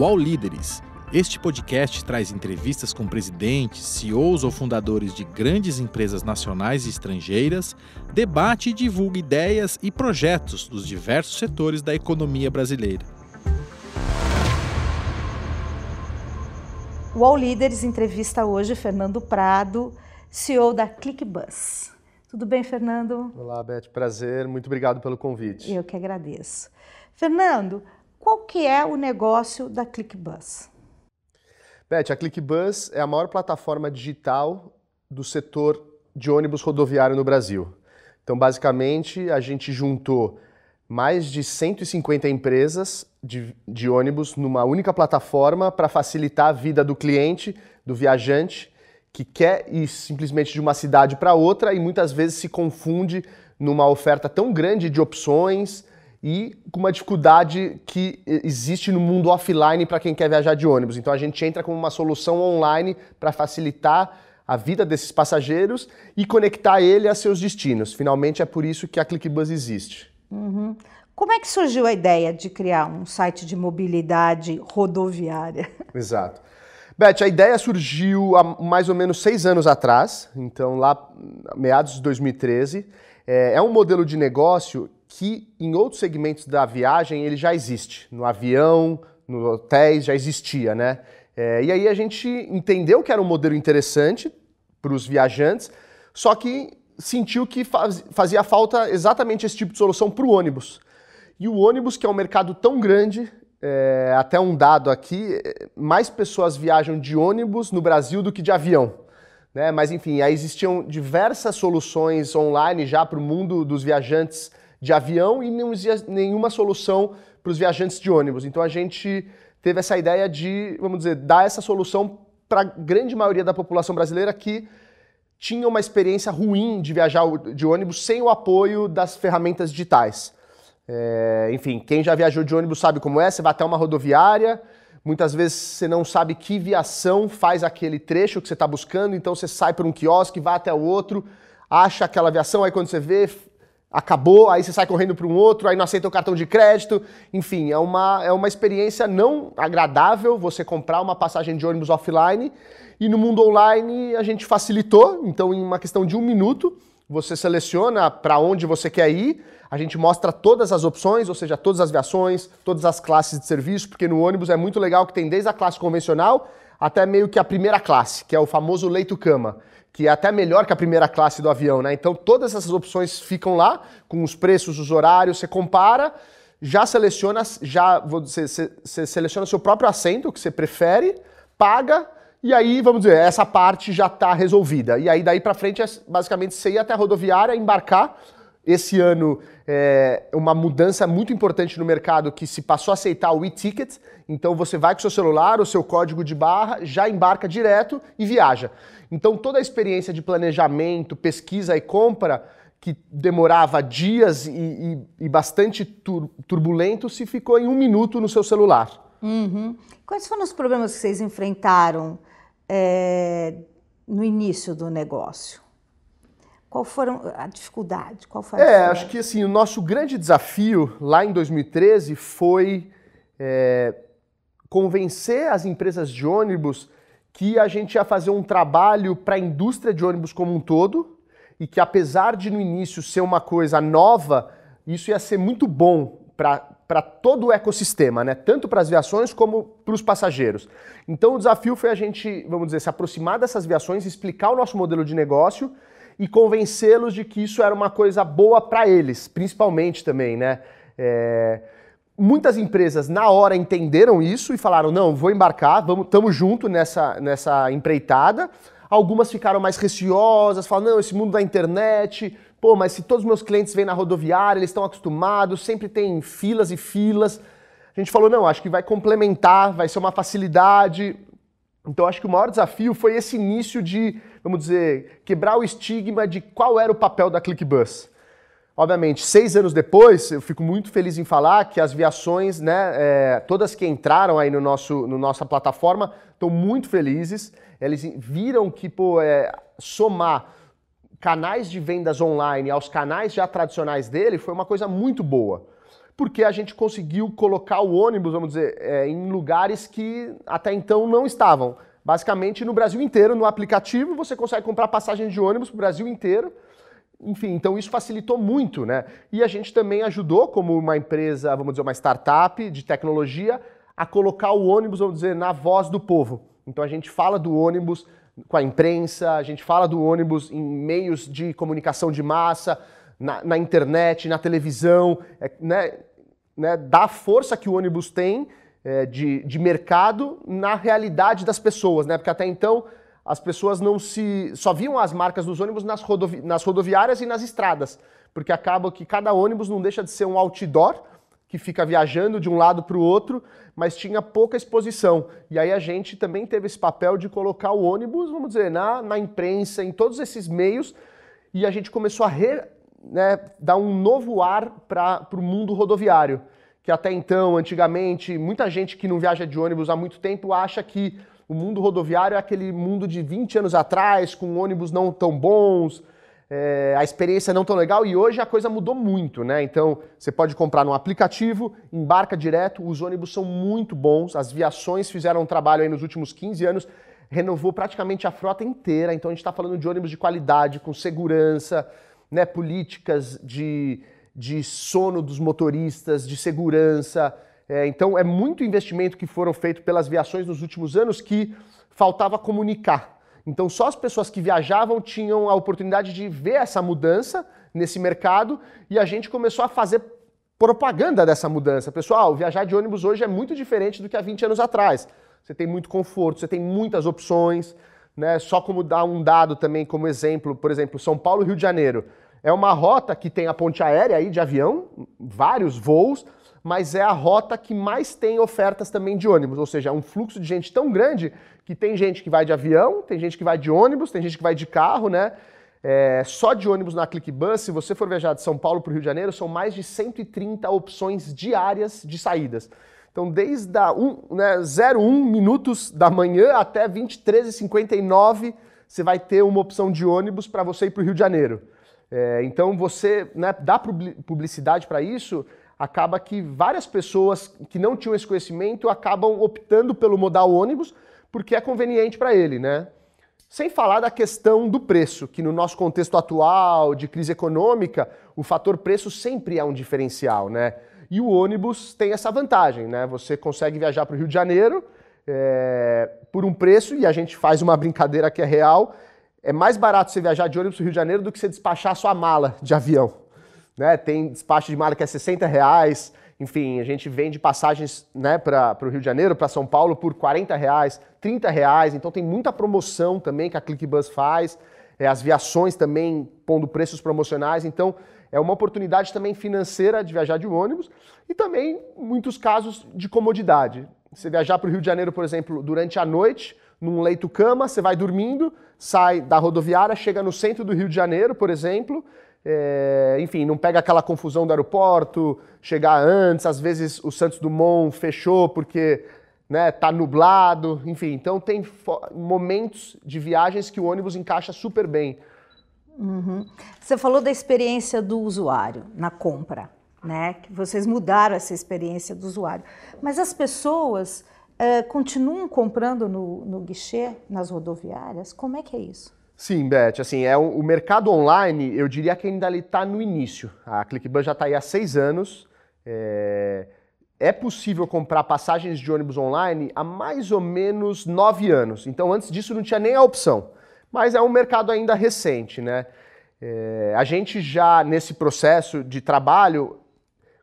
UOL Líderes. Este podcast traz entrevistas com presidentes, CEOs ou fundadores de grandes empresas nacionais e estrangeiras, debate e divulga ideias e projetos dos diversos setores da economia brasileira. O UOL Líderes entrevista hoje Fernando Prado, CEO da ClickBus. Tudo bem, Fernando? Olá, Beth, prazer. Muito obrigado pelo convite. Eu que agradeço. Fernando, qual que é o negócio da ClickBus? Beth, a ClickBus é a maior plataforma digital do setor de ônibus rodoviário no Brasil. Então, basicamente, a gente juntou mais de 150 empresas de, de ônibus numa única plataforma para facilitar a vida do cliente, do viajante, que quer ir simplesmente de uma cidade para outra e muitas vezes se confunde numa oferta tão grande de opções, e com uma dificuldade que eh, existe no mundo offline para quem quer viajar de ônibus. Então a gente entra com uma solução online para facilitar a vida desses passageiros e conectar ele a seus destinos. Finalmente é por isso que a ClickBus existe. Uhum. Como é que surgiu a ideia de criar um site de mobilidade rodoviária? Exato. Beth, a ideia surgiu há mais ou menos seis anos atrás, então lá meados de 2013. É, é um modelo de negócio que em outros segmentos da viagem ele já existe. No avião, nos hotéis, já existia, né? É, e aí a gente entendeu que era um modelo interessante para os viajantes, só que sentiu que faz, fazia falta exatamente esse tipo de solução para o ônibus. E o ônibus, que é um mercado tão grande, é, até um dado aqui, mais pessoas viajam de ônibus no Brasil do que de avião. Né? Mas enfim, aí existiam diversas soluções online já para o mundo dos viajantes de avião e não existia nenhuma solução para os viajantes de ônibus. Então a gente teve essa ideia de, vamos dizer, dar essa solução para a grande maioria da população brasileira que tinha uma experiência ruim de viajar de ônibus sem o apoio das ferramentas digitais. É, enfim, quem já viajou de ônibus sabe como é, você vai até uma rodoviária, muitas vezes você não sabe que viação faz aquele trecho que você está buscando, então você sai para um quiosque, vai até o outro, acha aquela aviação, aí quando você vê, acabou, aí você sai correndo para um outro, aí não aceita o cartão de crédito. Enfim, é uma, é uma experiência não agradável você comprar uma passagem de ônibus offline. E no mundo online a gente facilitou, então em uma questão de um minuto você seleciona para onde você quer ir, a gente mostra todas as opções, ou seja, todas as viações, todas as classes de serviço, porque no ônibus é muito legal que tem desde a classe convencional até meio que a primeira classe, que é o famoso leito-cama que é até melhor que a primeira classe do avião, né? Então todas essas opções ficam lá, com os preços, os horários, você compara, já seleciona, já você, você seleciona seu próprio assento que você prefere, paga e aí vamos dizer essa parte já está resolvida. E aí daí para frente é basicamente você ir até a rodoviária, embarcar esse ano, é uma mudança muito importante no mercado que se passou a aceitar o e-ticket. Então, você vai com o seu celular, o seu código de barra, já embarca direto e viaja. Então, toda a experiência de planejamento, pesquisa e compra que demorava dias e, e, e bastante tur turbulento se ficou em um minuto no seu celular. Uhum. Quais foram os problemas que vocês enfrentaram é, no início do negócio? Qual foram a dificuldade? Qual foi a é, acho que assim, o nosso grande desafio lá em 2013 foi é, convencer as empresas de ônibus que a gente ia fazer um trabalho para a indústria de ônibus como um todo e que apesar de no início ser uma coisa nova, isso ia ser muito bom para todo o ecossistema, né? tanto para as viações como para os passageiros. Então o desafio foi a gente, vamos dizer, se aproximar dessas viações, explicar o nosso modelo de negócio e convencê-los de que isso era uma coisa boa para eles, principalmente também, né? É... Muitas empresas na hora entenderam isso e falaram: não, vou embarcar, vamos, tamo junto nessa, nessa empreitada. Algumas ficaram mais receosas, falaram: não, esse mundo da internet, pô, mas se todos os meus clientes vêm na rodoviária, eles estão acostumados, sempre tem filas e filas. A gente falou: não, acho que vai complementar, vai ser uma facilidade, então acho que o maior desafio foi esse início de, vamos dizer, quebrar o estigma de qual era o papel da ClickBus. Obviamente, seis anos depois, eu fico muito feliz em falar que as viações, né, é, todas que entraram aí no nosso, no nossa plataforma, estão muito felizes. Eles viram que pô, é, somar canais de vendas online aos canais já tradicionais dele foi uma coisa muito boa porque a gente conseguiu colocar o ônibus, vamos dizer, é, em lugares que até então não estavam. Basicamente, no Brasil inteiro, no aplicativo, você consegue comprar passagem de ônibus para o Brasil inteiro. Enfim, então isso facilitou muito, né? E a gente também ajudou, como uma empresa, vamos dizer, uma startup de tecnologia, a colocar o ônibus, vamos dizer, na voz do povo. Então a gente fala do ônibus com a imprensa, a gente fala do ônibus em meios de comunicação de massa, na, na internet, na televisão, é, né? né, da força que o ônibus tem é, de, de mercado na realidade das pessoas, né? Porque até então as pessoas não se. só viam as marcas dos ônibus nas, rodovi, nas rodoviárias e nas estradas. Porque acaba que cada ônibus não deixa de ser um outdoor que fica viajando de um lado para o outro, mas tinha pouca exposição. E aí a gente também teve esse papel de colocar o ônibus, vamos dizer, na, na imprensa, em todos esses meios, e a gente começou a re, né, um novo ar para o mundo rodoviário. Que até então, antigamente, muita gente que não viaja de ônibus há muito tempo acha que o mundo rodoviário é aquele mundo de 20 anos atrás, com ônibus não tão bons, é, a experiência não tão legal e hoje a coisa mudou muito, né? Então você pode comprar num aplicativo, embarca direto, os ônibus são muito bons, as viações fizeram um trabalho aí nos últimos 15 anos, renovou praticamente a frota inteira, então a gente está falando de ônibus de qualidade, com segurança, né, políticas de, de sono dos motoristas, de segurança. É, então, é muito investimento que foram feitos pelas viações nos últimos anos que faltava comunicar. Então, só as pessoas que viajavam tinham a oportunidade de ver essa mudança nesse mercado e a gente começou a fazer propaganda dessa mudança. Pessoal, viajar de ônibus hoje é muito diferente do que há 20 anos atrás. Você tem muito conforto, você tem muitas opções né? Só como dar um dado também como exemplo, por exemplo, São Paulo Rio de Janeiro. É uma rota que tem a ponte aérea aí de avião, vários voos, mas é a rota que mais tem ofertas também de ônibus, ou seja, é um fluxo de gente tão grande que tem gente que vai de avião, tem gente que vai de ônibus, tem gente que vai de carro, né? É, só de ônibus na ClickBus, se você for viajar de São Paulo para o Rio de Janeiro, são mais de 130 opções diárias de saídas. Então, desde a um, né, 01 minutos da manhã até 23h59, você vai ter uma opção de ônibus para você ir para o Rio de Janeiro. É, então, você né, dá publicidade para isso, acaba que várias pessoas que não tinham esse conhecimento acabam optando pelo modal ônibus, porque é conveniente para ele, né? Sem falar da questão do preço, que no nosso contexto atual de crise econômica, o fator preço sempre é um diferencial, né? E o ônibus tem essa vantagem, né? Você consegue viajar para o Rio de Janeiro é, por um preço, e a gente faz uma brincadeira que é real. É mais barato você viajar de ônibus para o Rio de Janeiro do que você despachar sua mala de avião. Né? Tem despacho de mala que é 60 reais, enfim, a gente vende passagens né, para o Rio de Janeiro, para São Paulo por 40 reais, 30 reais, então tem muita promoção também que a ClickBus faz, é, as viações também pondo preços promocionais, então é uma oportunidade também financeira de viajar de ônibus e também muitos casos de comodidade. Você viajar para o Rio de Janeiro, por exemplo, durante a noite, num leito-cama, você vai dormindo, sai da rodoviária, chega no centro do Rio de Janeiro, por exemplo, é, enfim, não pega aquela confusão do aeroporto, chegar antes, às vezes o Santos Dumont fechou porque né, tá nublado, enfim, então tem momentos de viagens que o ônibus encaixa super bem. Uhum. Você falou da experiência do usuário na compra, né? Que vocês mudaram essa experiência do usuário. Mas as pessoas uh, continuam comprando no, no guichê, nas rodoviárias? Como é que é isso? Sim, Beth, assim, é o, o mercado online, eu diria que ainda está no início. A ClickBus já está aí há seis anos. É... É possível comprar passagens de ônibus online há mais ou menos nove anos. Então, antes disso, não tinha nem a opção mas é um mercado ainda recente, né? É, a gente já, nesse processo de trabalho,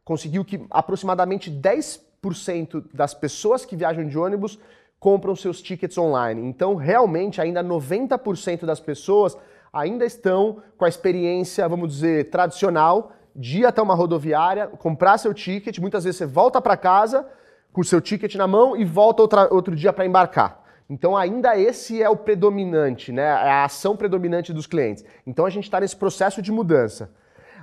conseguiu que aproximadamente 10% das pessoas que viajam de ônibus compram seus tickets online. Então, realmente, ainda 90% das pessoas ainda estão com a experiência, vamos dizer, tradicional de ir até uma rodoviária, comprar seu ticket, muitas vezes você volta para casa com o seu ticket na mão e volta outra, outro dia para embarcar. Então, ainda esse é o predominante, né? É a ação predominante dos clientes. Então, a gente está nesse processo de mudança.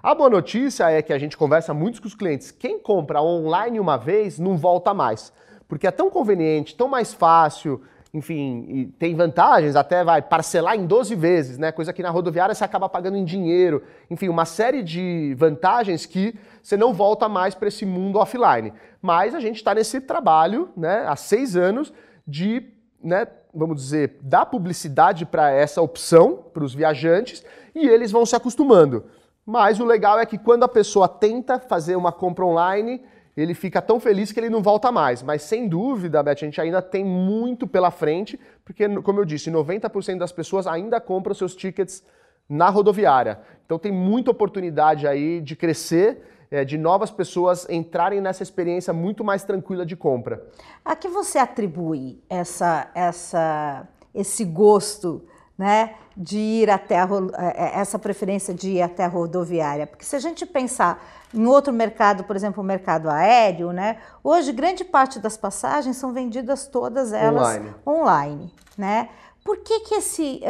A boa notícia é que a gente conversa muito com os clientes. Quem compra online uma vez não volta mais, porque é tão conveniente, tão mais fácil, enfim, tem vantagens, até vai parcelar em 12 vezes, né? Coisa que na rodoviária você acaba pagando em dinheiro. Enfim, uma série de vantagens que você não volta mais para esse mundo offline. Mas a gente está nesse trabalho, né, há seis anos, de né, vamos dizer, dá publicidade para essa opção, para os viajantes, e eles vão se acostumando. Mas o legal é que quando a pessoa tenta fazer uma compra online, ele fica tão feliz que ele não volta mais. Mas sem dúvida, Beth, a gente ainda tem muito pela frente, porque, como eu disse, 90% das pessoas ainda compram seus tickets na rodoviária. Então tem muita oportunidade aí de crescer é, de novas pessoas entrarem nessa experiência muito mais tranquila de compra. A que você atribui essa, essa, esse gosto né, de ir até a, é, é, essa preferência de ir até a rodoviária? Porque se a gente pensar em outro mercado, por exemplo, o mercado aéreo, né, hoje grande parte das passagens são vendidas todas elas online. online né? Por que, que esse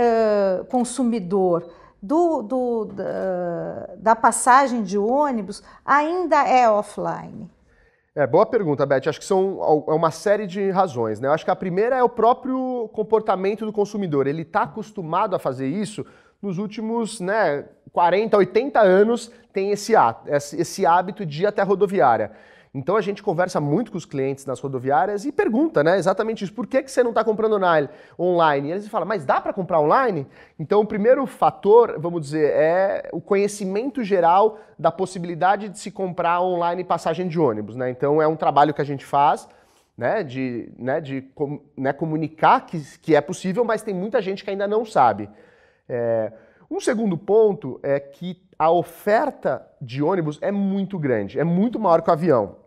uh, consumidor do, do, da, da passagem de ônibus ainda é offline? É, boa pergunta, Beth. Acho que são é uma série de razões. Né? Eu acho que a primeira é o próprio comportamento do consumidor. Ele está acostumado a fazer isso nos últimos né, 40, 80 anos, tem esse, esse hábito de ir até a rodoviária. Então a gente conversa muito com os clientes nas rodoviárias e pergunta, né, exatamente isso, por que, que você não está comprando online? E eles falam, mas dá para comprar online? Então o primeiro fator, vamos dizer, é o conhecimento geral da possibilidade de se comprar online passagem de ônibus, né? Então é um trabalho que a gente faz, né, de, né, de né, comunicar que, que é possível, mas tem muita gente que ainda não sabe. É... Um segundo ponto é que a oferta de ônibus é muito grande, é muito maior que o avião.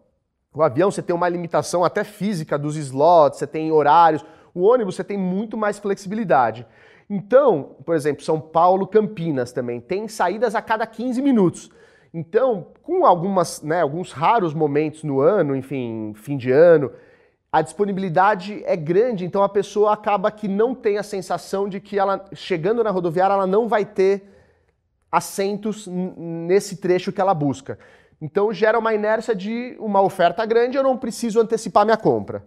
O avião você tem uma limitação até física dos slots, você tem horários. O ônibus você tem muito mais flexibilidade. Então, por exemplo, São Paulo, Campinas também tem saídas a cada 15 minutos. Então, com algumas, né, alguns raros momentos no ano, enfim, fim de ano, a disponibilidade é grande, então a pessoa acaba que não tem a sensação de que ela chegando na rodoviária ela não vai ter assentos nesse trecho que ela busca. Então gera uma inércia de uma oferta grande, eu não preciso antecipar minha compra.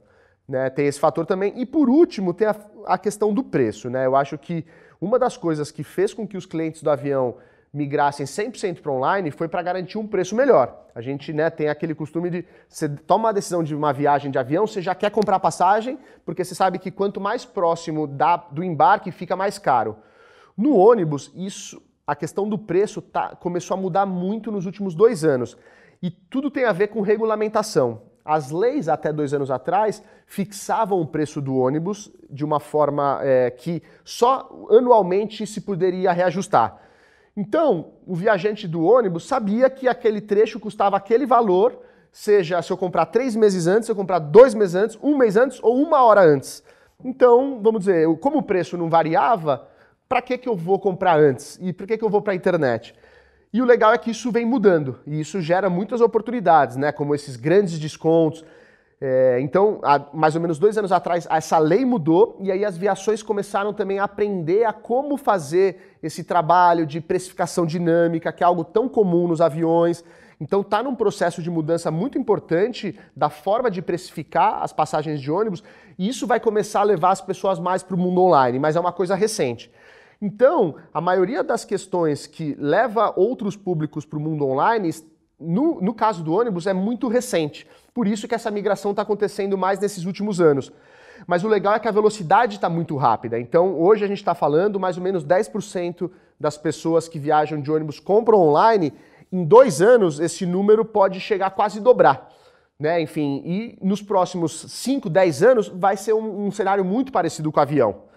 Né? Tem esse fator também. E por último, tem a, a questão do preço. Né? Eu acho que uma das coisas que fez com que os clientes do avião migrassem 100% para online foi para garantir um preço melhor. A gente né, tem aquele costume de você toma a decisão de uma viagem de avião, você já quer comprar passagem, porque você sabe que quanto mais próximo da, do embarque, fica mais caro. No ônibus, isso a questão do preço tá, começou a mudar muito nos últimos dois anos. E tudo tem a ver com regulamentação. As leis, até dois anos atrás, fixavam o preço do ônibus de uma forma é, que só anualmente se poderia reajustar. Então, o viajante do ônibus sabia que aquele trecho custava aquele valor, seja se eu comprar três meses antes, se eu comprar dois meses antes, um mês antes ou uma hora antes. Então, vamos dizer, como o preço não variava, para que, que eu vou comprar antes? E por que, que eu vou para a internet? E o legal é que isso vem mudando e isso gera muitas oportunidades, né? Como esses grandes descontos. É, então, há mais ou menos dois anos atrás, essa lei mudou e aí as viações começaram também a aprender a como fazer esse trabalho de precificação dinâmica, que é algo tão comum nos aviões. Então, está num processo de mudança muito importante da forma de precificar as passagens de ônibus e isso vai começar a levar as pessoas mais para o mundo online, mas é uma coisa recente. Então, a maioria das questões que leva outros públicos para o mundo online, no, no caso do ônibus, é muito recente. Por isso que essa migração está acontecendo mais nesses últimos anos. Mas o legal é que a velocidade está muito rápida. Então, hoje a gente está falando mais ou menos 10% das pessoas que viajam de ônibus compram online. Em dois anos, esse número pode chegar a quase dobrar. Né? Enfim, e nos próximos 5, 10 anos vai ser um, um cenário muito parecido com o avião.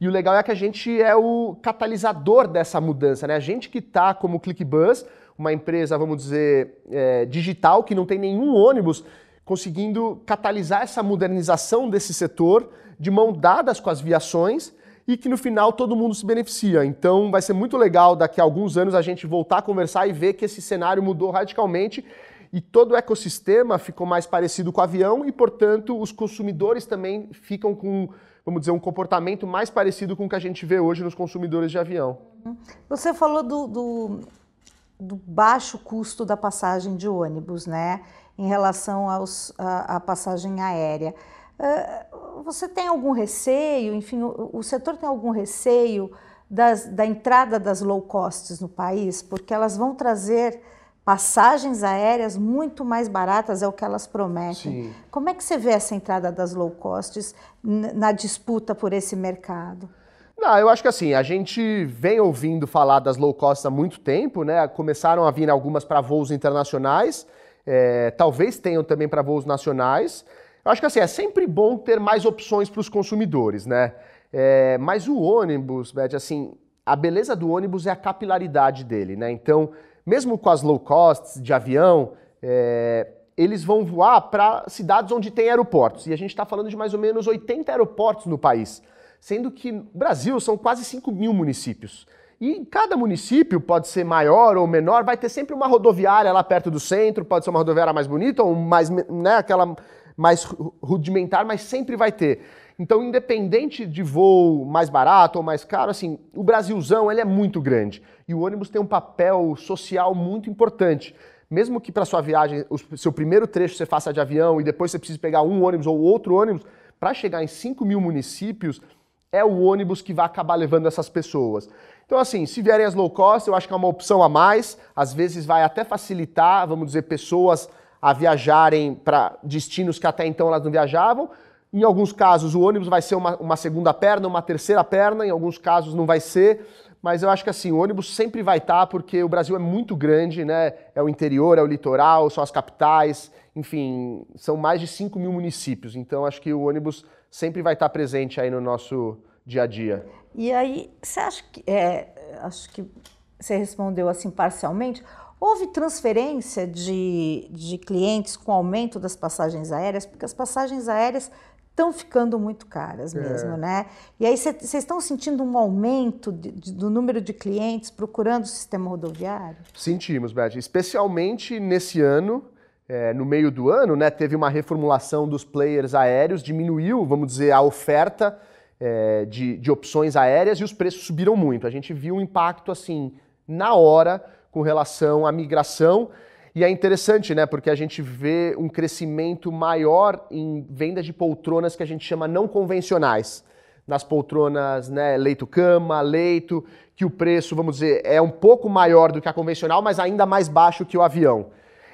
E o legal é que a gente é o catalisador dessa mudança, né? A gente que está como ClickBus, uma empresa, vamos dizer, é, digital, que não tem nenhum ônibus, conseguindo catalisar essa modernização desse setor de mão dadas com as viações e que no final todo mundo se beneficia. Então vai ser muito legal daqui a alguns anos a gente voltar a conversar e ver que esse cenário mudou radicalmente e todo o ecossistema ficou mais parecido com o avião e, portanto, os consumidores também ficam com vamos dizer, um comportamento mais parecido com o que a gente vê hoje nos consumidores de avião. Você falou do, do, do baixo custo da passagem de ônibus, né? Em relação aos, a, a passagem aérea. Eh, você tem algum receio, enfim, o, o setor tem algum receio das, da entrada das low costs no país? Porque elas vão trazer passagens aéreas muito mais baratas, é o que elas prometem. Sim. Como é que você vê essa entrada das low costs na disputa por esse mercado? Não, eu acho que assim, a gente vem ouvindo falar das low costs há muito tempo, né? Começaram a vir algumas para voos internacionais, é, talvez tenham também para voos nacionais. Eu acho que assim, é sempre bom ter mais opções para os consumidores, né? É, mas o ônibus, Beth, assim, a beleza do ônibus é a capilaridade dele, né? Então, mesmo com as low costs de avião, é, eles vão voar para cidades onde tem aeroportos. E a gente está falando de mais ou menos 80 aeroportos no país, sendo que no Brasil são quase 5 mil municípios. E cada município pode ser maior ou menor, vai ter sempre uma rodoviária lá perto do centro, pode ser uma rodoviária mais bonita ou mais, né, aquela mais rudimentar, mas sempre vai ter. Então, independente de voo mais barato ou mais caro, assim, o Brasilzão ele é muito grande e o ônibus tem um papel social muito importante. Mesmo que para sua viagem, o seu primeiro trecho você faça de avião e depois você precise pegar um ônibus ou outro ônibus, para chegar em 5 mil municípios, é o ônibus que vai acabar levando essas pessoas. Então, assim, se vierem as low cost, eu acho que é uma opção a mais. Às vezes vai até facilitar, vamos dizer, pessoas a viajarem para destinos que até então elas não viajavam. Em alguns casos, o ônibus vai ser uma, uma segunda perna, uma terceira perna, em alguns casos não vai ser mas eu acho que assim, o ônibus sempre vai estar, tá porque o Brasil é muito grande, né? É o interior, é o litoral, são as capitais, enfim, são mais de 5 mil municípios. Então acho que o ônibus sempre vai estar tá presente aí no nosso dia a dia. E aí, você acha que. É, acho que você respondeu assim parcialmente. Houve transferência de, de clientes com aumento das passagens aéreas, porque as passagens aéreas estão ficando muito caras é. mesmo, é. né? E aí vocês estão sentindo um aumento de, de, do número de clientes procurando o sistema rodoviário? Sentimos, Beth. Especialmente nesse ano, é, no meio do ano, né? Teve uma reformulação dos players aéreos, diminuiu, vamos dizer, a oferta é, de, de opções aéreas e os preços subiram muito. A gente viu um impacto assim na hora com relação à migração e é interessante, né? Porque a gente vê um crescimento maior em venda de poltronas que a gente chama não convencionais. Nas poltronas, né, leito-cama, leito, que o preço, vamos dizer, é um pouco maior do que a convencional, mas ainda mais baixo que o avião.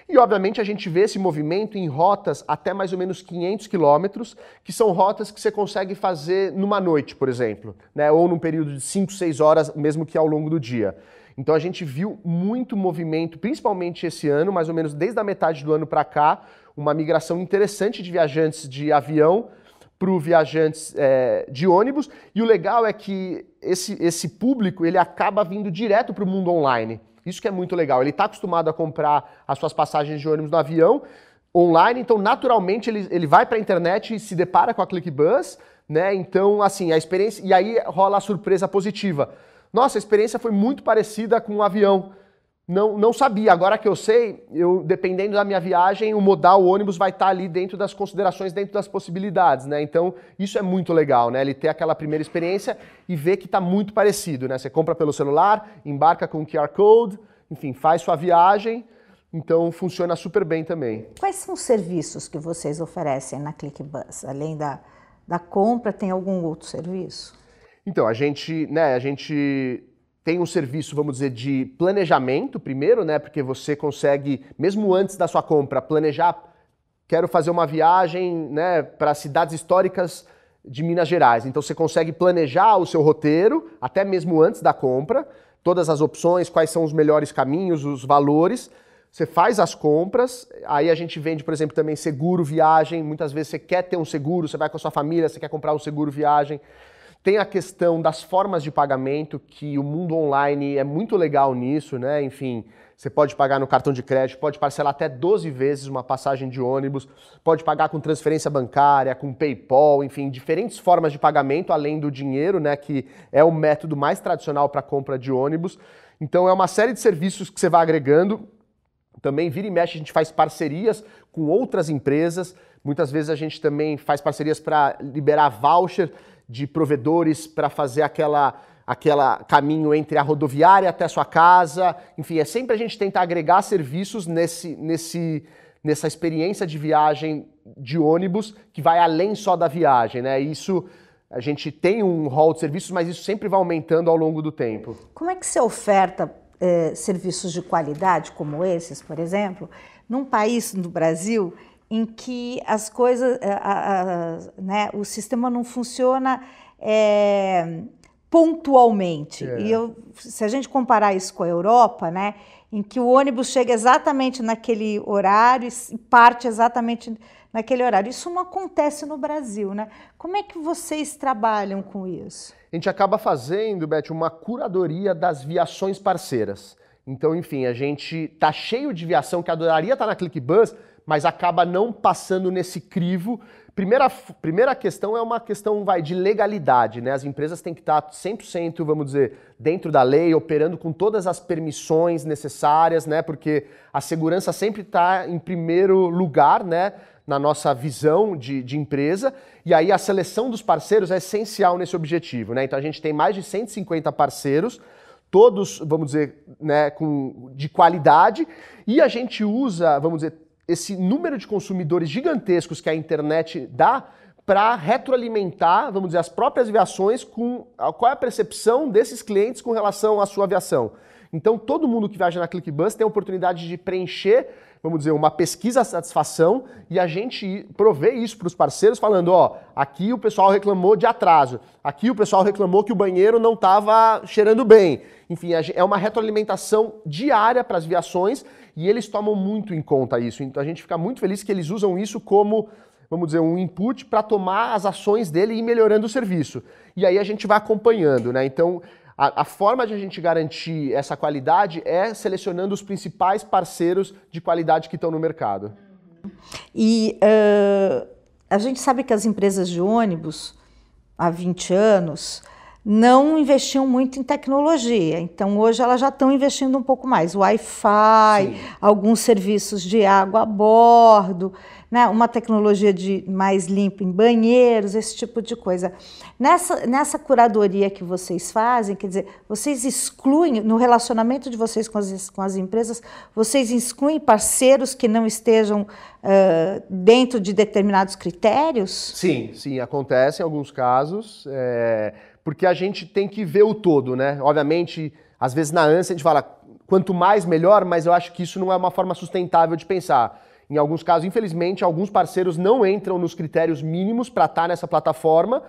E, obviamente, a gente vê esse movimento em rotas até mais ou menos 500 quilômetros, que são rotas que você consegue fazer numa noite, por exemplo, né? ou num período de 5, 6 horas, mesmo que ao longo do dia. Então a gente viu muito movimento, principalmente esse ano, mais ou menos desde a metade do ano para cá, uma migração interessante de viajantes de avião para o viajantes é, de ônibus. E o legal é que esse, esse público ele acaba vindo direto para o mundo online. Isso que é muito legal. Ele está acostumado a comprar as suas passagens de ônibus no avião online, então naturalmente ele, ele vai para a internet e se depara com a ClickBus, né? Então, assim, a experiência. E aí rola a surpresa positiva. Nossa, a experiência foi muito parecida com o um avião não, não sabia. Agora que eu sei, eu dependendo da minha viagem, o modal o ônibus vai estar tá ali dentro das considerações, dentro das possibilidades, né? Então, isso é muito legal, né? Ele ter aquela primeira experiência e ver que está muito parecido, né? Você compra pelo celular, embarca com QR Code, enfim, faz sua viagem. Então, funciona super bem também. Quais são os serviços que vocês oferecem na ClickBus? Além da, da compra, tem algum outro serviço? Então, a gente, né, a gente tem um serviço, vamos dizer, de planejamento primeiro, né? Porque você consegue, mesmo antes da sua compra, planejar. Quero fazer uma viagem, né, para cidades históricas de Minas Gerais. Então você consegue planejar o seu roteiro até mesmo antes da compra, todas as opções, quais são os melhores caminhos, os valores. Você faz as compras, aí a gente vende, por exemplo, também seguro viagem. Muitas vezes você quer ter um seguro, você vai com a sua família, você quer comprar um seguro viagem. Tem a questão das formas de pagamento, que o mundo online é muito legal nisso, né? Enfim, você pode pagar no cartão de crédito, pode parcelar até 12 vezes uma passagem de ônibus, pode pagar com transferência bancária, com PayPal, enfim, diferentes formas de pagamento além do dinheiro, né? Que é o método mais tradicional para compra de ônibus. Então, é uma série de serviços que você vai agregando. Também vira e mexe, a gente faz parcerias com outras empresas. Muitas vezes a gente também faz parcerias para liberar voucher de provedores para fazer aquela aquela caminho entre a rodoviária até a sua casa. Enfim, é sempre a gente tentar agregar serviços nesse, nesse, nessa experiência de viagem de ônibus que vai além só da viagem, né? Isso a gente tem um hall de serviços, mas isso sempre vai aumentando ao longo do tempo. Como é que se oferta eh, serviços de qualidade como esses, por exemplo, num país no Brasil em que as coisas, eh, a, a, né, o sistema não funciona é, pontualmente. É. E eu, se a gente comparar isso com a Europa, né, em que o ônibus chega exatamente naquele horário e parte exatamente naquele horário. Isso não acontece no Brasil, né? Como é que vocês trabalham com isso? A gente acaba fazendo, Beth, uma curadoria das viações parceiras. Então, enfim, a gente tá cheio de viação que adoraria estar tá na ClickBus, mas acaba não passando nesse crivo. Primeira, primeira questão é uma questão vai de legalidade, né? As empresas têm que estar 100%, vamos dizer, dentro da lei, operando com todas as permissões necessárias, né? Porque a segurança sempre está em primeiro lugar, né? na nossa visão de, de, empresa, e aí a seleção dos parceiros é essencial nesse objetivo. Né? Então a gente tem mais de 150 parceiros, todos, vamos dizer, né, com, de qualidade, e a gente usa, vamos dizer, esse número de consumidores gigantescos que a internet dá para retroalimentar, vamos dizer, as próprias aviações com qual é a percepção desses clientes com relação à sua aviação. Então, todo mundo que viaja na ClickBus tem a oportunidade de preencher vamos dizer, uma pesquisa satisfação e a gente provê isso para os parceiros falando, ó, aqui o pessoal reclamou de atraso, aqui o pessoal reclamou que o banheiro não estava cheirando bem. Enfim, é uma retroalimentação diária para as viações e eles tomam muito em conta isso. Então a gente fica muito feliz que eles usam isso como vamos dizer, um input para tomar as ações dele e ir melhorando o serviço. E aí a gente vai acompanhando, né? Então, a, a, forma de a gente garantir essa qualidade é selecionando os principais parceiros de qualidade que estão no mercado. E uh, a gente sabe que as empresas de ônibus, há 20 anos, não investiam muito em tecnologia. Então, hoje elas já estão investindo um pouco mais. Wi-Fi, alguns serviços de água a bordo, né? uma tecnologia de mais limpa em banheiros, esse tipo de coisa. Nessa, nessa curadoria que vocês fazem, quer dizer, vocês excluem, no relacionamento de vocês com as, com as empresas, vocês excluem parceiros que não estejam uh, dentro de determinados critérios? Sim, sim, acontece em alguns casos. É porque a gente tem que ver o todo, né? Obviamente, às vezes na ânsia a gente fala quanto mais melhor, mas eu acho que isso não é uma forma sustentável de pensar. Em alguns casos, infelizmente, alguns parceiros não entram nos critérios mínimos para estar tá nessa plataforma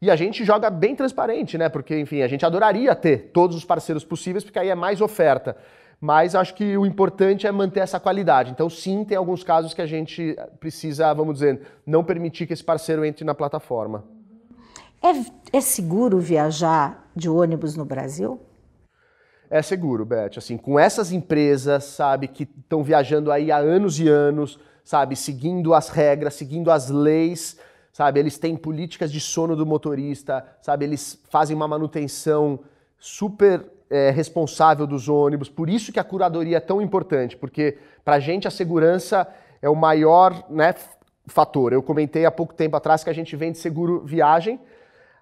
e a gente joga bem transparente, né? Porque, enfim, a gente adoraria ter todos os parceiros possíveis, porque aí é mais oferta. Mas acho que o importante é manter essa qualidade. Então, sim, tem alguns casos que a gente precisa, vamos dizer, não permitir que esse parceiro entre na plataforma. É, é seguro viajar de ônibus no Brasil? É seguro, Beth. Assim, com essas empresas, sabe, que estão viajando aí há anos e anos, sabe, seguindo as regras, seguindo as leis, sabe, eles têm políticas de sono do motorista, sabe, eles fazem uma manutenção super é, responsável dos ônibus. Por isso que a curadoria é tão importante, porque para a gente a segurança é o maior, né, fator. Eu comentei há pouco tempo atrás que a gente vende seguro viagem,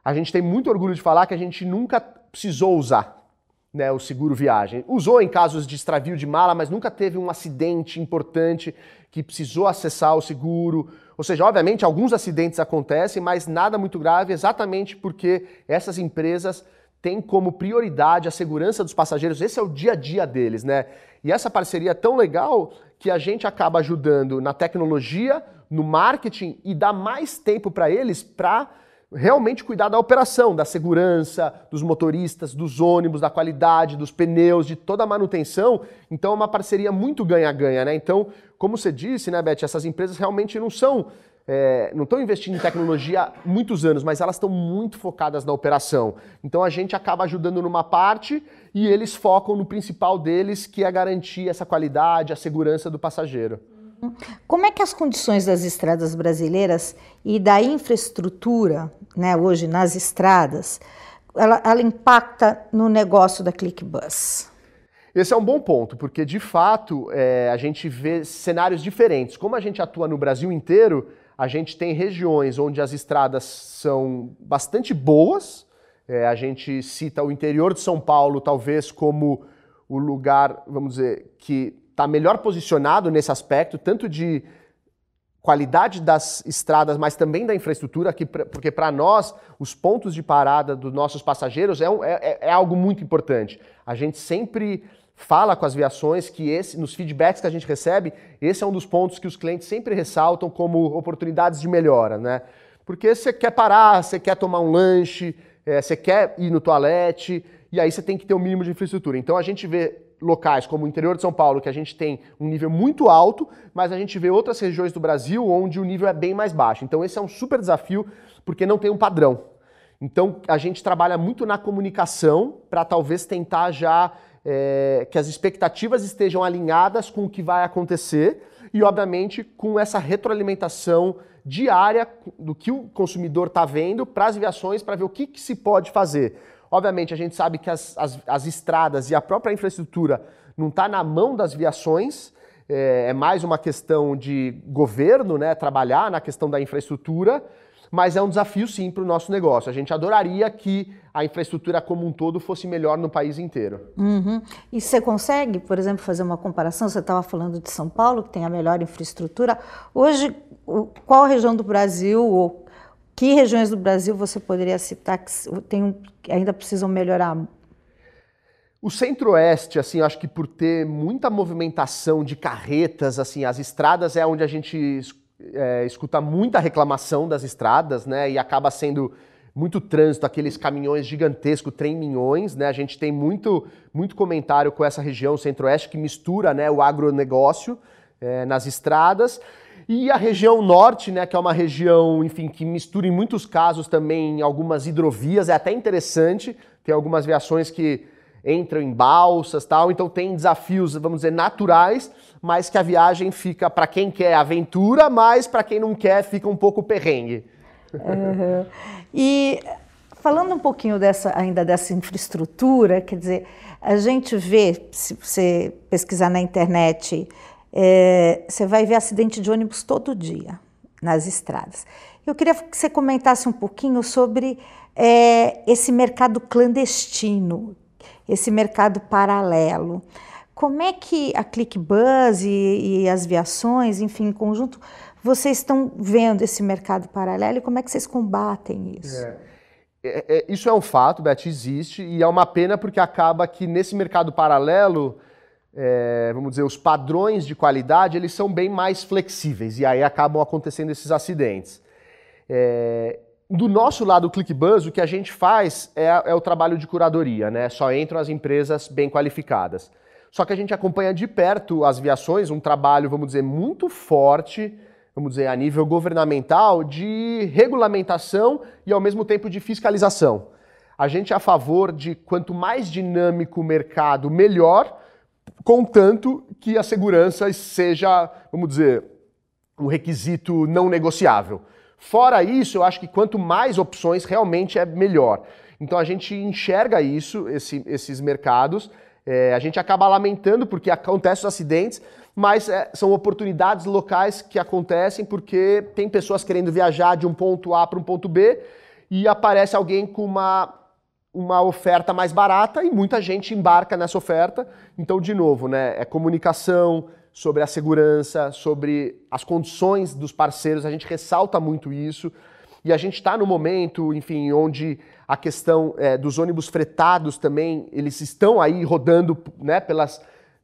a gente tem muito orgulho de falar que a gente nunca precisou usar né, o seguro viagem. Usou em casos de extravio de mala, mas nunca teve um acidente importante que precisou acessar o seguro. Ou seja, obviamente alguns acidentes acontecem, mas nada muito grave, exatamente porque essas empresas têm como prioridade a segurança dos passageiros. Esse é o dia a dia deles, né? E essa parceria é tão legal que a gente acaba ajudando na tecnologia, no marketing e dá mais tempo para eles para realmente cuidar da operação, da segurança, dos motoristas, dos ônibus, da qualidade, dos pneus, de toda a manutenção. Então é uma parceria muito ganha-ganha, né? Então, como você disse, né, Beth, essas empresas realmente não são. É, não estão investindo em tecnologia há muitos anos, mas elas estão muito focadas na operação. Então a gente acaba ajudando numa parte e eles focam no principal deles, que é garantir essa qualidade, a segurança do passageiro. Como é que as condições das estradas brasileiras e da infraestrutura, né, hoje nas estradas, ela, ela impacta no negócio da ClickBus? Esse é um bom ponto, porque de fato é, a gente vê cenários diferentes. Como a gente atua no Brasil inteiro, a gente tem regiões onde as estradas são bastante boas. É, a gente cita o interior de São Paulo, talvez, como o lugar, vamos dizer, que está melhor posicionado nesse aspecto, tanto de qualidade das estradas, mas também da infraestrutura, que, porque para nós, os pontos de parada dos nossos passageiros é, é, é, é, algo muito importante. A gente sempre fala com as viações que esse, nos feedbacks que a gente recebe, esse é um dos pontos que os clientes sempre ressaltam como oportunidades de melhora, né? Porque você quer parar, você quer tomar um lanche, é, você quer ir no toalete, e aí você tem que ter o um mínimo de infraestrutura. Então a gente vê locais como o interior de São Paulo, que a gente tem um nível muito alto, mas a gente vê outras regiões do Brasil onde o nível é bem mais baixo. Então esse é um super desafio porque não tem um padrão. Então a gente trabalha muito na comunicação para talvez tentar já é, que as expectativas estejam alinhadas com o que vai acontecer e, obviamente, com essa retroalimentação diária do que o consumidor está vendo para as viações para ver o que, que se pode fazer Obviamente, a gente sabe que as, as, as estradas e a própria infraestrutura não está na mão das viações, é, é, mais uma questão de governo, né, trabalhar na questão da infraestrutura, mas é um desafio sim para o nosso negócio. A gente adoraria que a infraestrutura como um todo fosse melhor no país inteiro. Uhum. E você consegue, por exemplo, fazer uma comparação? Você estava falando de São Paulo, que tem a melhor infraestrutura. Hoje, qual região do Brasil ou que regiões do Brasil você poderia citar que tem, ainda precisam melhorar? O Centro-Oeste, assim, acho que por ter muita movimentação de carretas, assim, as estradas é onde a gente é, escuta muita reclamação das estradas, né? E acaba sendo muito trânsito, aqueles caminhões gigantescos, trem-minhões, né? A gente tem muito, muito comentário com essa região centro-oeste que mistura né, o agronegócio é, nas estradas. E a região norte, né, que é uma região, enfim, que mistura em muitos casos também algumas hidrovias, é até interessante, tem algumas viações que entram em balsas, tal, então tem desafios, vamos dizer, naturais, mas que a viagem fica para quem quer aventura, mas para quem não quer fica um pouco perrengue. Uhum. E falando um pouquinho dessa, ainda dessa infraestrutura, quer dizer, a gente vê, se você pesquisar na internet, é, você vai ver acidente de ônibus todo dia nas estradas. Eu queria que você comentasse um pouquinho sobre é, esse mercado clandestino, esse mercado paralelo. Como é que a ClickBuzz e, e as viações, enfim, em conjunto, vocês estão vendo esse mercado paralelo e como é que vocês combatem isso? É. É, é, isso é um fato, Beth, existe, e é uma pena porque acaba que nesse mercado paralelo é, vamos dizer, os padrões de qualidade, eles são bem mais flexíveis e aí acabam acontecendo esses acidentes. É, do nosso lado, o ClickBuzz, o que a gente faz é, é, o trabalho de curadoria, né? Só entram as empresas bem qualificadas. Só que a gente acompanha de perto as viações, um trabalho, vamos dizer, muito forte, vamos dizer, a nível governamental, de regulamentação e ao mesmo tempo de fiscalização. A gente é a favor de quanto mais dinâmico o mercado, melhor contanto que a segurança seja, vamos dizer, um requisito não negociável. Fora isso, eu acho que quanto mais opções, realmente é melhor. Então a gente enxerga isso, esse, esses mercados. É, a gente acaba lamentando porque acontecem os acidentes, mas é, são oportunidades locais que acontecem porque tem pessoas querendo viajar de um ponto A para um ponto B e aparece alguém com uma uma oferta mais barata e muita gente embarca nessa oferta. Então, de novo, né, é comunicação sobre a segurança, sobre as condições dos parceiros, a gente ressalta muito isso. E a gente está no momento, enfim, onde a questão é, dos ônibus fretados também, eles estão aí rodando né, pelas,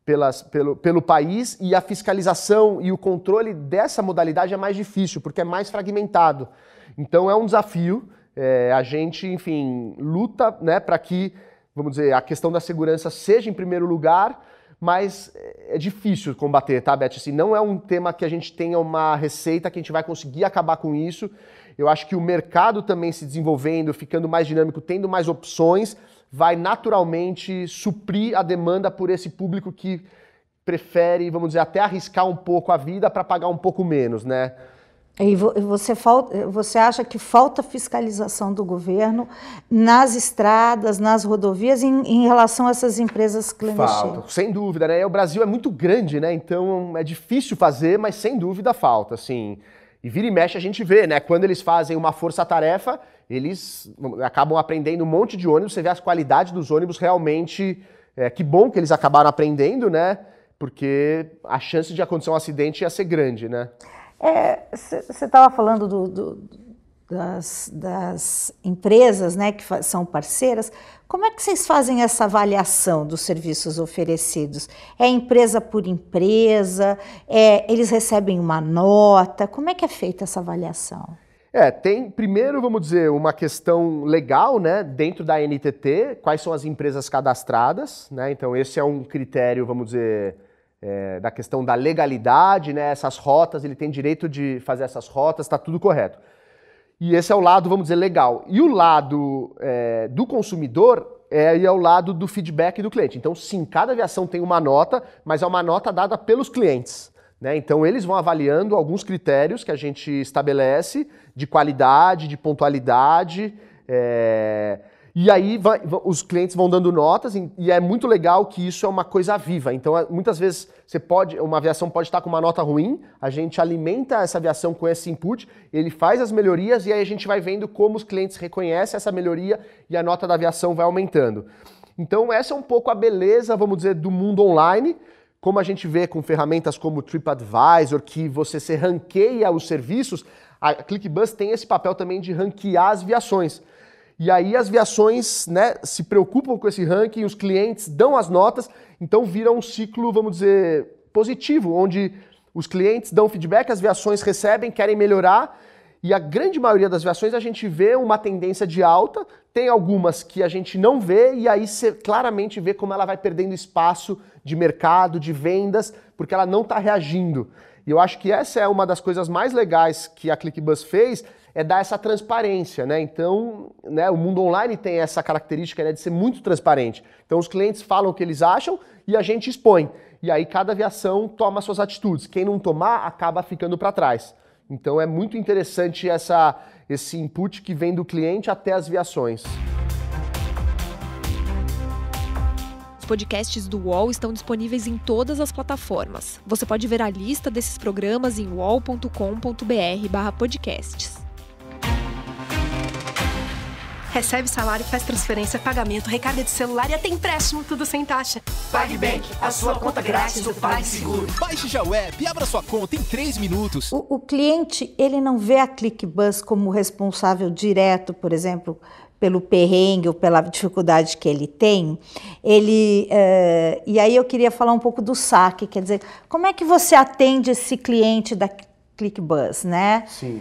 pelas, pelo, pelo país e a fiscalização e o controle dessa modalidade é mais difícil, porque é mais fragmentado. Então é um desafio, é, a gente, enfim, luta né, para que, vamos dizer, a questão da segurança seja em primeiro lugar, mas é difícil combater, tá, Beth? Assim, não é um tema que a gente tenha uma receita que a gente vai conseguir acabar com isso. Eu acho que o mercado também se desenvolvendo, ficando mais dinâmico, tendo mais opções, vai naturalmente suprir a demanda por esse público que prefere, vamos dizer, até arriscar um pouco a vida para pagar um pouco menos, né? E você, falta, você acha que falta fiscalização do governo nas estradas, nas rodovias, em, em relação a essas empresas clandestinas? Falta, sem dúvida, né? O Brasil é muito grande, né? Então é difícil fazer, mas sem dúvida falta, E vira e mexe a gente vê, né? Quando eles fazem uma força-tarefa, eles acabam aprendendo um monte de ônibus, você vê as qualidades dos ônibus realmente. É, que bom que eles acabaram aprendendo, né? Porque a chance de acontecer um acidente ia ser grande, né? Você é, estava falando do, do, das, das, empresas né, que são parceiras. Como é que vocês fazem essa avaliação dos serviços oferecidos? É empresa por empresa? É, eles recebem uma nota? Como é que é feita essa avaliação? É, tem, primeiro, vamos dizer, uma questão legal, né, dentro da NTT, quais são as empresas cadastradas, né, então esse é um critério, vamos dizer, é, da questão da legalidade, né? Essas rotas, ele tem direito de fazer essas rotas, está tudo correto. E esse é o lado, vamos dizer, legal. E o lado é, do consumidor é, e é o lado do feedback do cliente. Então, sim, cada aviação tem uma nota, mas é uma nota dada pelos clientes. Né? Então, eles vão avaliando alguns critérios que a gente estabelece de qualidade, de pontualidade. É e aí vai, os clientes vão dando notas e é muito legal que isso é uma coisa viva. Então, é, muitas vezes você pode, uma aviação pode estar com uma nota ruim, a gente alimenta essa aviação com esse input, ele faz as melhorias e aí a gente vai vendo como os clientes reconhecem essa melhoria e a nota da aviação vai aumentando. Então, essa é um pouco a beleza, vamos dizer, do mundo online. Como a gente vê com ferramentas como TripAdvisor, que você se ranqueia os serviços, a ClickBus tem esse papel também de ranquear as viações. E aí as viações né, se preocupam com esse ranking, os clientes dão as notas, então vira um ciclo, vamos dizer, positivo, onde os clientes dão feedback, as viações recebem, querem melhorar, e a grande maioria das viações a gente vê uma tendência de alta, tem algumas que a gente não vê, e aí você claramente vê como ela vai perdendo espaço de mercado, de vendas, porque ela não está reagindo. E eu acho que essa é uma das coisas mais legais que a ClickBus fez, é dar essa transparência, né? Então, né, o mundo online tem essa característica né, de ser muito transparente. Então, os clientes falam o que eles acham e a gente expõe. E aí, cada aviação toma suas atitudes. Quem não tomar acaba ficando para trás. Então, é muito interessante essa, esse input que vem do cliente até as viações. Os podcasts do UOL estão disponíveis em todas as plataformas. Você pode ver a lista desses programas em wallcombr podcasts. Recebe salário, faz transferência, pagamento, recarga de celular e até empréstimo, tudo sem taxa. PagBank, a sua conta grátis do PagSeguro. Baixe já o app e abra sua conta em 3 minutos. O, o cliente, ele não vê a ClickBus como responsável direto, por exemplo, pelo perrengue ou pela dificuldade que ele tem, ele eh, e aí eu queria falar um pouco do saque, quer dizer, como é que você atende esse cliente da ClickBus, né? Sim.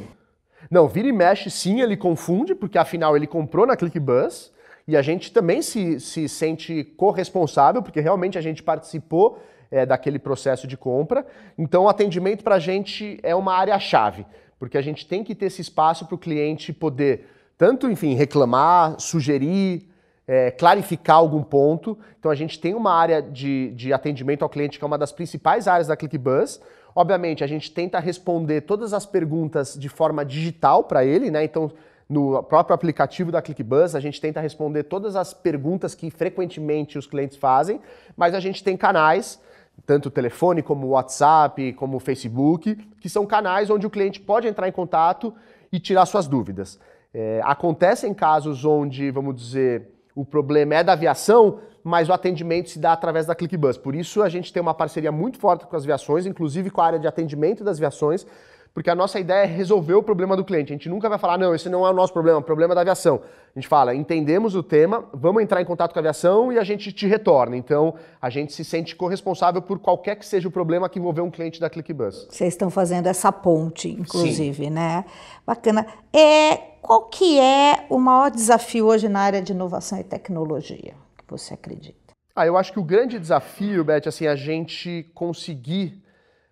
Não, vira e mexe, sim, ele confunde, porque afinal ele comprou na ClickBus e a gente também se, se sente corresponsável, porque realmente a gente participou é, daquele processo de compra. Então, o atendimento para a gente é uma área-chave, porque a gente tem que ter esse espaço para o cliente poder tanto, enfim, reclamar, sugerir, é, clarificar algum ponto. Então a gente tem uma área de, de atendimento ao cliente que é uma das principais áreas da ClickBus, Obviamente, a gente tenta responder todas as perguntas de forma digital para ele, né? Então, no próprio aplicativo da ClickBus, a gente tenta responder todas as perguntas que frequentemente os clientes fazem, mas a gente tem canais, tanto telefone como WhatsApp, como Facebook, que são canais onde o cliente pode entrar em contato e tirar suas dúvidas. É, acontecem casos onde, vamos dizer, o problema é da aviação, mas o atendimento se dá através da ClickBus. Por isso a gente tem uma parceria muito forte com as aviações, inclusive com a área de atendimento das aviações, porque a nossa ideia é resolver o problema do cliente. A gente nunca vai falar, não, esse não é o nosso problema, é o problema da aviação. A gente fala, entendemos o tema, vamos entrar em contato com a aviação e a gente te retorna. Então, a gente se sente corresponsável por qualquer que seja o problema que envolver um cliente da ClickBus. Vocês estão fazendo essa ponte, inclusive, Sim. né? Bacana. É, qual que é o maior desafio hoje na área de inovação e tecnologia, que você acredita? Ah, eu acho que o grande desafio, Beth, é, assim, a gente conseguir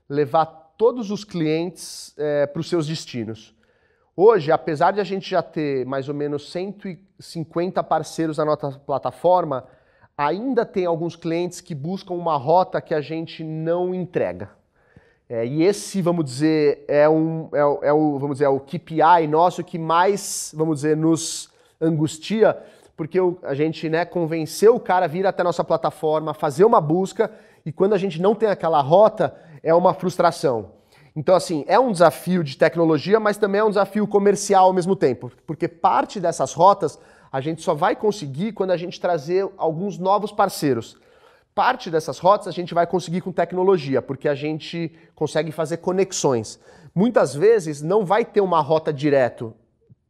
levar todos os clientes é, eh, para os seus destinos. Hoje, apesar de a gente já ter mais ou menos 150 parceiros na nossa plataforma, ainda tem alguns clientes que buscam uma rota que a gente não entrega. É, e esse, vamos dizer, é um é, é, o, vamos dizer, é o KPI nosso que mais, vamos dizer, nos angustia, porque o, a gente né, convenceu o cara a vir até a nossa plataforma, fazer uma busca, e quando a gente não tem aquela rota, é uma frustração. Então, assim, é um desafio de tecnologia, mas também é um desafio comercial ao mesmo tempo, porque parte dessas rotas a gente só vai conseguir quando a gente trazer alguns novos parceiros. Parte dessas rotas a gente vai conseguir com tecnologia, porque a gente consegue fazer conexões. Muitas vezes não vai ter uma rota direto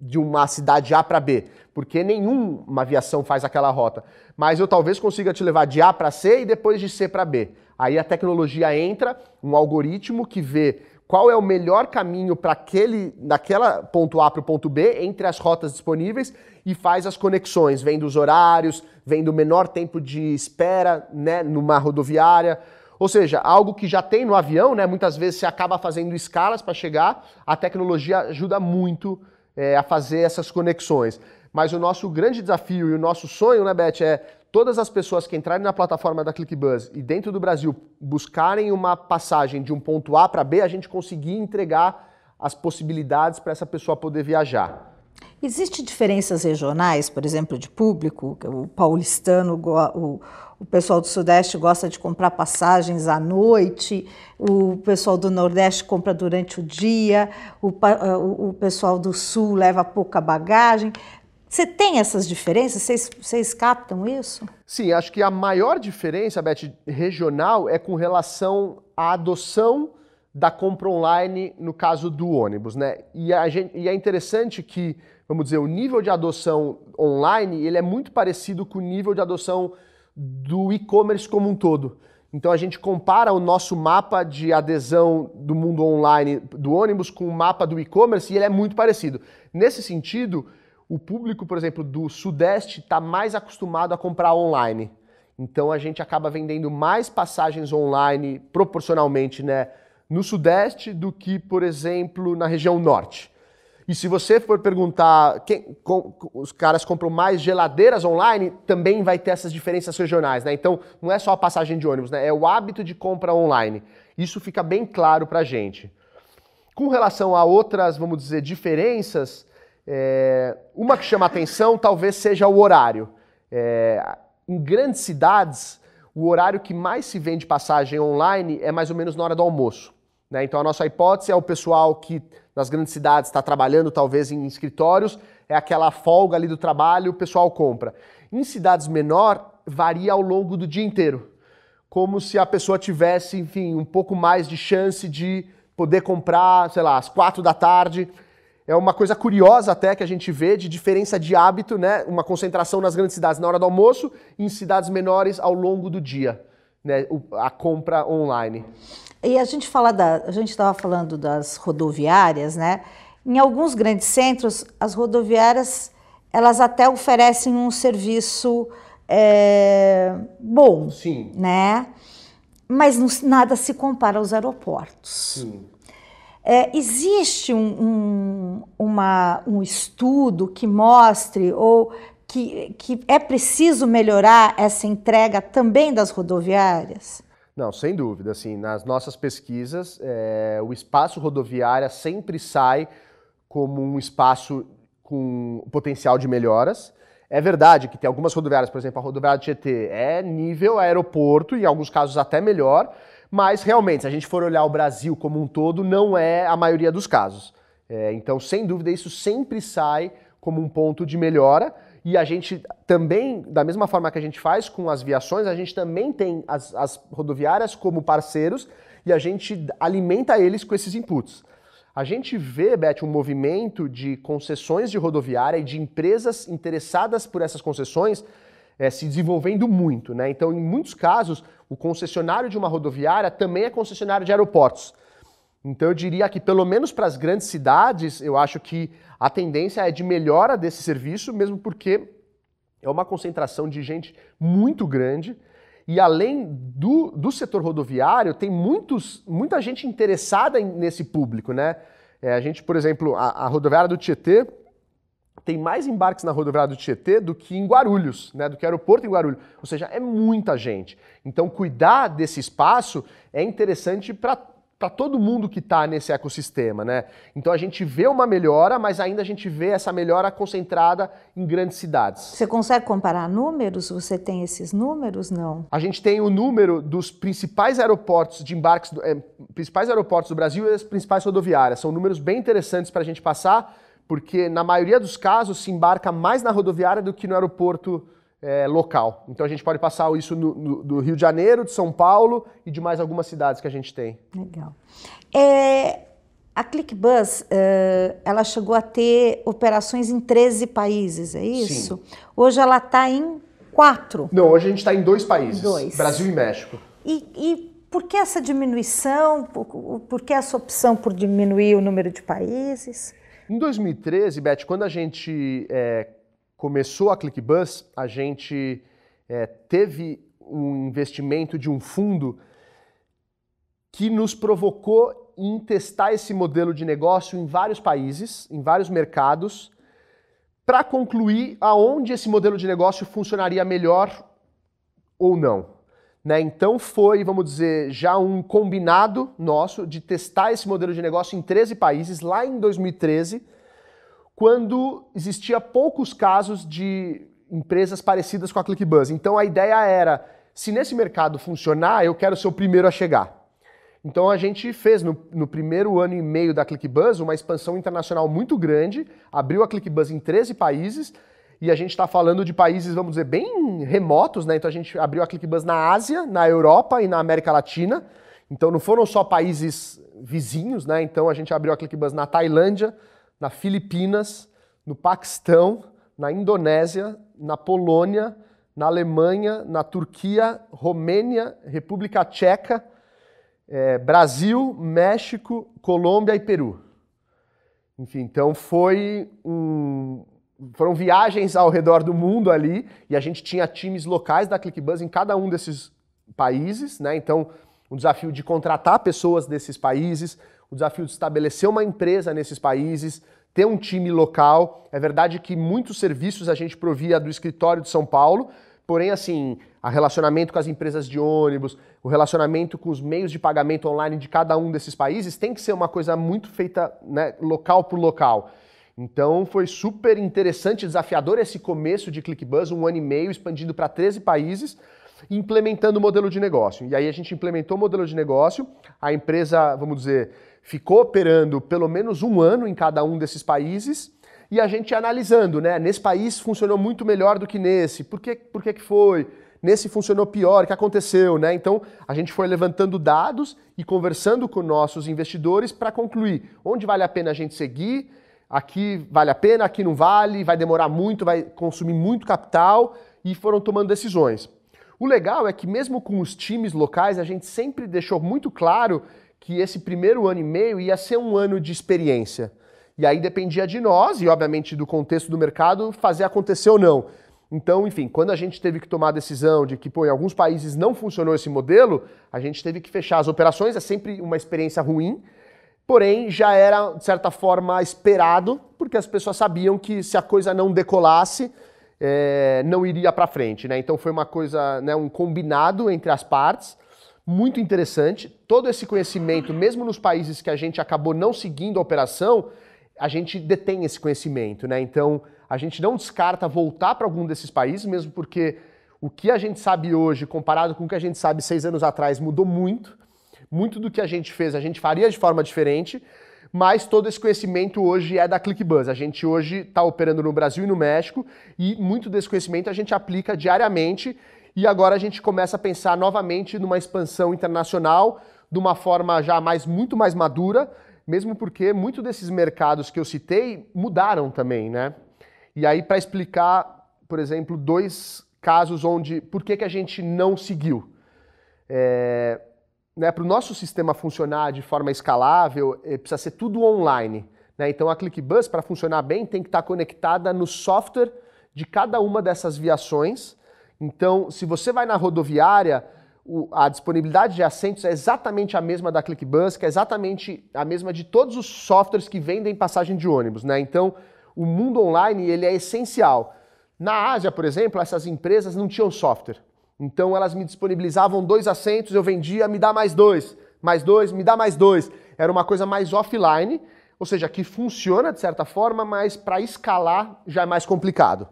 de uma cidade A para B, porque nenhuma aviação faz aquela rota. Mas eu talvez consiga te levar de A para C e depois de C para B. Aí a tecnologia entra, um algoritmo que vê qual é o melhor caminho para aquele, daquela ponto A para o ponto B, entre as rotas disponíveis, e faz as conexões, vendo os horários, vendo o menor tempo de espera né, numa rodoviária. Ou seja, algo que já tem no avião, né? Muitas vezes você acaba fazendo escalas para chegar, a tecnologia ajuda muito é, a fazer essas conexões. Mas o nosso grande desafio e o nosso sonho, né, Beth, é todas as pessoas que entrarem na plataforma da ClickBuzz e dentro do Brasil buscarem uma passagem de um ponto A para B, a gente conseguir entregar as possibilidades para essa pessoa poder viajar. Existem diferenças regionais, por exemplo, de público? O paulistano, o, o pessoal do Sudeste gosta de comprar passagens à noite, o pessoal do Nordeste compra durante o dia, ah, o, o pessoal do Sul leva pouca bagagem. Você tem essas diferenças? Vocês, vocês captam isso? Sim, acho que a maior diferença, Beth, regional é com relação à adoção da compra online no caso do ônibus, né? E, gente, e, é interessante que, vamos dizer, o nível de adoção online ele é muito parecido com o nível de adoção do e-commerce como um todo. Então a gente compara o nosso mapa de adesão do mundo online do ônibus com o mapa do e-commerce e ele é muito parecido. Nesse sentido, o público, por exemplo, do Sudeste está mais acostumado a comprar online. Então a gente acaba vendendo mais passagens online proporcionalmente, né? no Sudeste do que, por exemplo, na região Norte. E se você for perguntar quem, com, os caras compram mais geladeiras online, também vai ter essas diferenças regionais, né? Então, não é só a passagem de ônibus, né? É o hábito de compra online. Isso fica bem claro a gente. Com relação a outras, vamos dizer, diferenças, é, uma que chama atenção talvez seja o horário. É, em grandes cidades, o horário que mais se vende passagem online é mais ou menos na hora do almoço. Né? Então a nossa hipótese é o pessoal que nas grandes cidades está trabalhando talvez em escritórios, é aquela folga ali do trabalho, o pessoal compra. Em cidades menor, varia ao longo do dia inteiro. Como se a pessoa tivesse, enfim, um pouco mais de chance de poder comprar, sei lá, às quatro da tarde. É uma coisa curiosa até que a gente vê de diferença de hábito, né? Uma concentração nas grandes cidades na hora do almoço e em cidades menores ao longo do dia né, a compra online. E a gente fala da, a gente estava falando das rodoviárias, né? Em alguns grandes centros, as rodoviárias elas até oferecem um serviço é, bom, Sim. né? Mas não, nada se compara aos aeroportos. Sim. É, existe um, um, uma, um estudo que mostre ou que, que é preciso melhorar essa entrega também das rodoviárias? Não, sem dúvida. Assim, nas nossas pesquisas, é, o espaço rodoviário sempre sai como um espaço com potencial de melhoras. É verdade que tem algumas rodoviárias, por exemplo, a rodoviária do Tietê é nível aeroporto, e em alguns casos até melhor, mas realmente, se a gente for olhar o Brasil como um todo, não é a maioria dos casos. É, então, sem dúvida, isso sempre sai como um ponto de melhora. E a gente também, da mesma forma que a gente faz com as viações, a gente também tem as, as rodoviárias como parceiros e a gente alimenta eles com esses inputs. A gente vê, Beth, um movimento de concessões de rodoviária e de empresas interessadas por essas concessões é, se desenvolvendo muito. Né? Então, em muitos casos, o concessionário de uma rodoviária também é concessionário de aeroportos. Então, eu diria que, pelo menos para as grandes cidades, eu acho que a tendência é de melhora desse serviço, mesmo porque é uma concentração de gente muito grande. E além do, do setor rodoviário, tem muitos, muita gente interessada em, nesse público, né? É, a gente, por exemplo, a, a, rodoviária do Tietê tem mais embarques na rodoviária do Tietê do que em Guarulhos, né? Do que aeroporto em Guarulhos. Ou seja, é muita gente. Então, cuidar desse espaço é interessante para para todo mundo que está nesse ecossistema, né? Então a gente vê uma melhora, mas ainda a gente vê essa melhora concentrada em grandes cidades. Você consegue comparar números? Você tem esses números? Não. A gente tem o número dos principais aeroportos de embarques, do, é, principais aeroportos do Brasil e as principais rodoviárias. São números bem interessantes para a gente passar, porque na maioria dos casos se embarca mais na rodoviária do que no aeroporto é, local. Então a gente pode passar isso no, no, do Rio de Janeiro, de São Paulo e de mais algumas cidades que a gente tem. Legal. É, a ClickBus, uh, ela chegou a ter operações em 13 países, é isso? Sim. Hoje ela está em quatro. Não, hoje a gente está em dois países. Dois. Brasil e México. E, e, por que essa diminuição? Por, por que essa opção por diminuir o número de países? Em 2013, Beth, quando a gente é, começou a ClickBus, a gente é, teve um investimento de um fundo que nos provocou em testar esse modelo de negócio em vários países, em vários mercados, para concluir aonde esse modelo de negócio funcionaria melhor ou não. Né? Então foi, vamos dizer, já um combinado nosso de testar esse modelo de negócio em 13 países lá em 2013 quando existia poucos casos de empresas parecidas com a ClickBuzz. Então a ideia era, se nesse mercado funcionar, eu quero ser o primeiro a chegar. Então a gente fez no, no primeiro ano e meio da ClickBuzz uma expansão internacional muito grande, abriu a ClickBuzz em 13 países e a gente está falando de países, vamos dizer, bem remotos, né? Então a gente abriu a ClickBuzz na Ásia, na Europa e na América Latina. Então não foram só países vizinhos, né? Então a gente abriu a ClickBuzz na Tailândia, na Filipinas, no Paquistão, na Indonésia, na Polônia, na Alemanha, na Turquia, Romênia, República Tcheca, é, Brasil, México, Colômbia e Peru. Enfim, então foi um, foram viagens ao redor do mundo ali e a gente tinha times locais da ClickBuzz em cada um desses países, né? Então, um desafio de contratar pessoas desses países, o desafio de estabelecer uma empresa nesses países, ter um time local. É verdade que muitos serviços a gente provia do escritório de São Paulo, porém, assim, o relacionamento com as empresas de ônibus, o relacionamento com os meios de pagamento online de cada um desses países tem que ser uma coisa muito feita né, local por local. Então foi super interessante, desafiador esse começo de ClickBuzz, um ano e meio, expandido para 13 países, implementando o modelo de negócio. E aí a gente implementou o modelo de negócio, a empresa, vamos dizer, ficou operando pelo menos um ano em cada um desses países e a gente analisando, né? Nesse país funcionou muito melhor do que nesse, por que, por que, que foi? Nesse funcionou pior, o que aconteceu, né? Então a gente foi levantando dados e conversando com nossos investidores para concluir onde vale a pena a gente seguir, aqui vale a pena, aqui não vale, vai demorar muito, vai consumir muito capital e foram tomando decisões. O legal é que mesmo com os times locais, a gente sempre deixou muito claro que esse primeiro ano e meio ia ser um ano de experiência. E aí dependia de nós e, obviamente, do contexto do mercado fazer acontecer ou não. Então, enfim, quando a gente teve que tomar a decisão de que, pô, em alguns países não funcionou esse modelo, a gente teve que fechar as operações, é sempre uma experiência ruim, porém já era, de certa forma, esperado, porque as pessoas sabiam que se a coisa não decolasse, é, não iria para frente, né? Então foi uma coisa, né, um combinado entre as partes, muito interessante. Todo esse conhecimento, mesmo nos países que a gente acabou não seguindo a operação, a gente detém esse conhecimento, né? Então, a gente não descarta voltar para algum desses países, mesmo porque o que a gente sabe hoje, comparado com o que a gente sabe seis anos atrás, mudou muito. Muito do que a gente fez, a gente faria de forma diferente, mas todo esse conhecimento hoje é da ClickBuzz. A gente hoje está operando no Brasil e no México, e muito desse conhecimento a gente aplica diariamente e agora a gente começa a pensar novamente numa expansão internacional, de uma forma já mais muito mais madura, mesmo porque muitos desses mercados que eu citei mudaram também, né? E aí para explicar, por exemplo, dois casos onde por que, que a gente não seguiu, é, né? Para o nosso sistema funcionar de forma escalável, eh, precisa ser tudo online. Né? Então a ClickBus para funcionar bem tem que estar tá conectada no software de cada uma dessas viações então, se você vai na rodoviária, a disponibilidade de assentos é exatamente a mesma da ClickBus, que é exatamente a mesma de todos os softwares que vendem passagem de ônibus, né? Então, o mundo online ele é essencial. Na Ásia, por exemplo, essas empresas não tinham software. Então, elas me disponibilizavam dois assentos, eu vendia, me dá mais dois, mais dois, me dá mais dois. Era uma coisa mais offline, ou seja, que funciona de certa forma, mas para escalar já é mais complicado.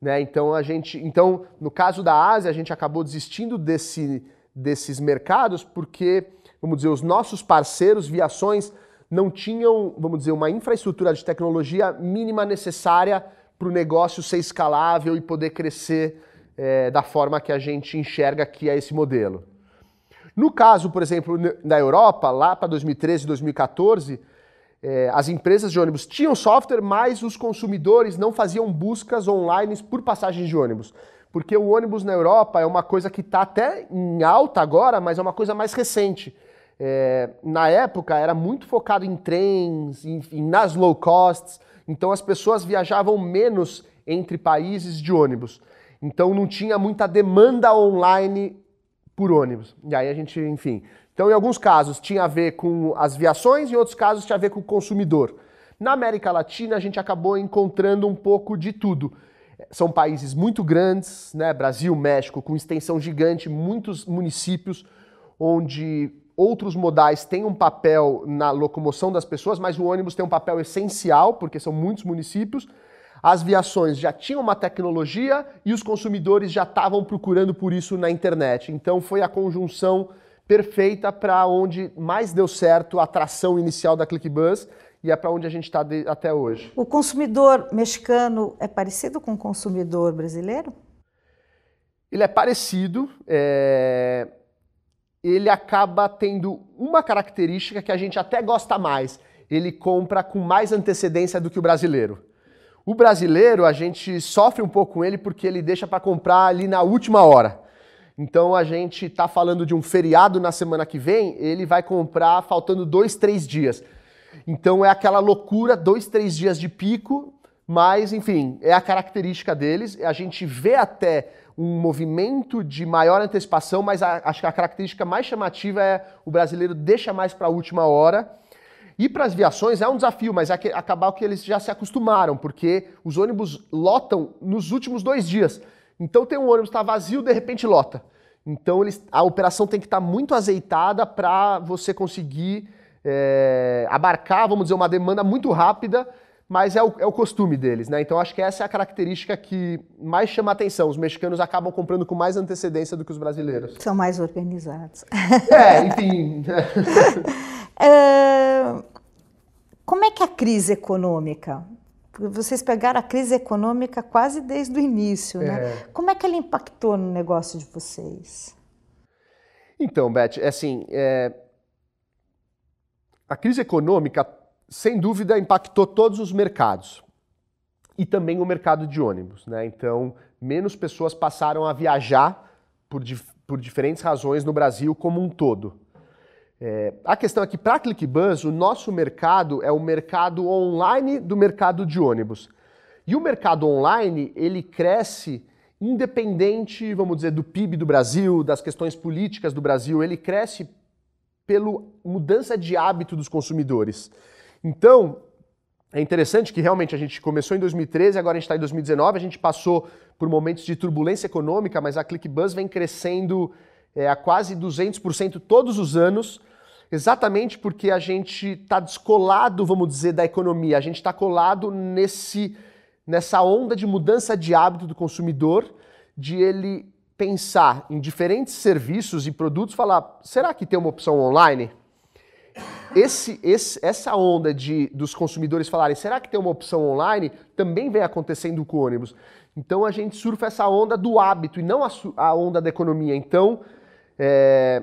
Né? Então a gente, então no caso da Ásia a gente acabou desistindo desse, desses mercados porque, vamos dizer, os nossos parceiros Viações não tinham, vamos dizer, uma infraestrutura de tecnologia mínima necessária para o negócio ser escalável e poder crescer é, da forma que a gente enxerga que é esse modelo. No caso, por exemplo, na Europa, lá para 2013, 2014 é, as empresas de ônibus tinham software, mas os consumidores não faziam buscas online por passagens de ônibus. Porque o ônibus na Europa é uma coisa que está até em alta agora, mas é uma coisa mais recente. É, na época era muito focado em trens, enfim, nas low costs, então as pessoas viajavam menos entre países de ônibus. Então não tinha muita demanda online por ônibus. E aí a gente, enfim, então, em alguns casos, tinha a ver com as viações, em outros casos, tinha a ver com o consumidor. Na América Latina, a gente acabou encontrando um pouco de tudo. São países muito grandes, né? Brasil, México, com extensão gigante, muitos municípios onde outros modais têm um papel na locomoção das pessoas, mas o ônibus tem um papel essencial, porque são muitos municípios. As viações já tinham uma tecnologia e os consumidores já estavam procurando por isso na internet. Então foi a conjunção perfeita para onde mais deu certo a atração inicial da ClickBus e é para onde a gente está até hoje. O consumidor mexicano é parecido com o consumidor brasileiro? Ele é parecido, é... ele acaba tendo uma característica que a gente até gosta mais. Ele compra com mais antecedência do que o brasileiro. O brasileiro, a gente sofre um pouco com ele porque ele deixa para comprar ali na última hora. Então a gente está falando de um feriado na semana que vem, ele vai comprar faltando dois, três dias. Então é aquela loucura, dois, três dias de pico, mas enfim, é a característica deles. A gente vê até um movimento de maior antecipação, mas acho que a característica mais chamativa é o brasileiro deixa mais para a última hora. E para as viações é um desafio, mas é que, acabar que eles já se acostumaram, porque os ônibus lotam nos últimos dois dias. Então tem um ônibus que está vazio, de repente lota. Então eles, a operação tem que estar tá muito azeitada para você conseguir é, abarcar, vamos dizer, uma demanda muito rápida, mas é o, é o costume deles, né? Então acho que essa é a característica que mais chama atenção. Os mexicanos acabam comprando com mais antecedência do que os brasileiros. São mais organizados. É, enfim. uh, como é que é a crise econômica vocês pegaram a crise econômica quase desde o início, né? É. Como é que ela impactou no negócio de vocês? Então, Beth, é assim, é... a crise econômica, sem dúvida, impactou todos os mercados e também o mercado de ônibus, né? Então, menos pessoas passaram a viajar por, por diferentes razões no Brasil como um todo. É, a questão é que para a ClickBus, o nosso mercado é o mercado online do mercado de ônibus. E o mercado online, ele cresce independente, vamos dizer, do PIB do Brasil, das questões políticas do Brasil, ele cresce pela mudança de hábito dos consumidores. Então, é interessante que realmente a gente começou em 2013, agora a gente está em 2019, a gente passou por momentos de turbulência econômica, mas a ClickBus vem crescendo é, a quase 200% todos os anos, exatamente porque a gente está descolado, vamos dizer, da economia. A gente está colado nesse, nessa onda de mudança de hábito do consumidor, de ele pensar em diferentes serviços e produtos, falar, será que tem uma opção online? Esse, esse, essa onda de, dos consumidores falarem, será que tem uma opção online? Também vem acontecendo com o ônibus. Então a gente surfa essa onda do hábito e não a, a onda da economia. Então é,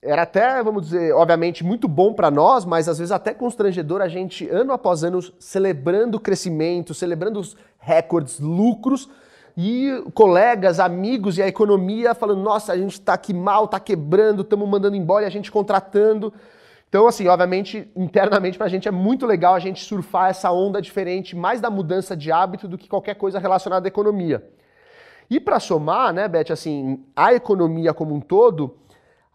era até, vamos dizer, obviamente muito bom para nós, mas às vezes até constrangedor a gente, ano após ano, celebrando o crescimento, celebrando os recordes, lucros, e colegas, amigos e a economia falando: nossa, a gente está aqui mal, está quebrando, estamos mandando embora e a gente contratando. Então, assim, obviamente, internamente para a gente é muito legal a gente surfar essa onda diferente, mais da mudança de hábito do que qualquer coisa relacionada à economia. E para somar, né, Beth, assim, a economia como um todo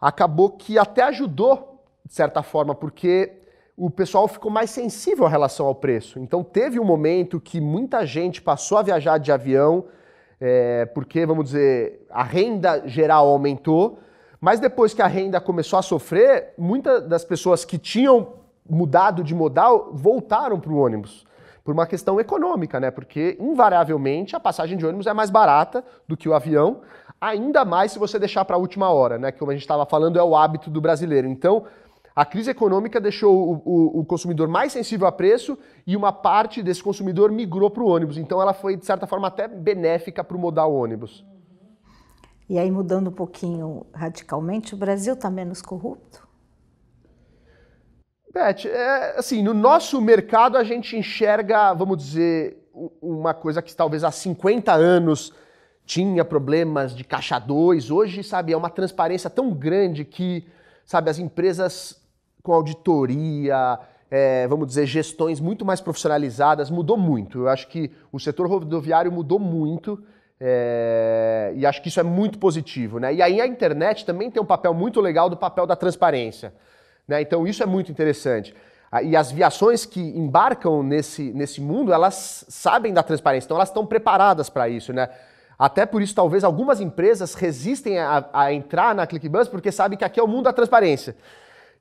acabou que até ajudou, de certa forma, porque o pessoal ficou mais sensível em relação ao preço. Então teve um momento que muita gente passou a viajar de avião, é, porque, vamos dizer, a renda geral aumentou, mas depois que a renda começou a sofrer, muitas das pessoas que tinham mudado de modal voltaram para o ônibus por uma questão econômica, né? Porque invariavelmente a passagem de ônibus é mais barata do que o avião, ainda mais se você deixar para a última hora, né? Como a gente estava falando, é o hábito do brasileiro. Então, a crise econômica deixou o, o, o, consumidor mais sensível a preço e uma parte desse consumidor migrou para o ônibus. Então, ela foi, de certa forma, até benéfica para o modal ônibus. E aí, mudando um pouquinho radicalmente, o Brasil está menos corrupto? Pet, é, assim, no nosso mercado a gente enxerga, vamos dizer, uma coisa que talvez há 50 anos tinha problemas de caixa 2, hoje, sabe, é uma transparência tão grande que, sabe, as empresas com auditoria, é, vamos dizer, gestões muito mais profissionalizadas, mudou muito. Eu acho que o setor rodoviário mudou muito é, e acho que isso é muito positivo, né? E aí a internet também tem um papel muito legal do papel da transparência. Né? Então isso é muito interessante. Ah, e as viações que embarcam nesse, nesse mundo, elas sabem da transparência, então elas estão preparadas para isso, né? Até por isso, talvez, algumas empresas resistem a, a entrar na ClickBus porque sabem que aqui é o mundo da transparência.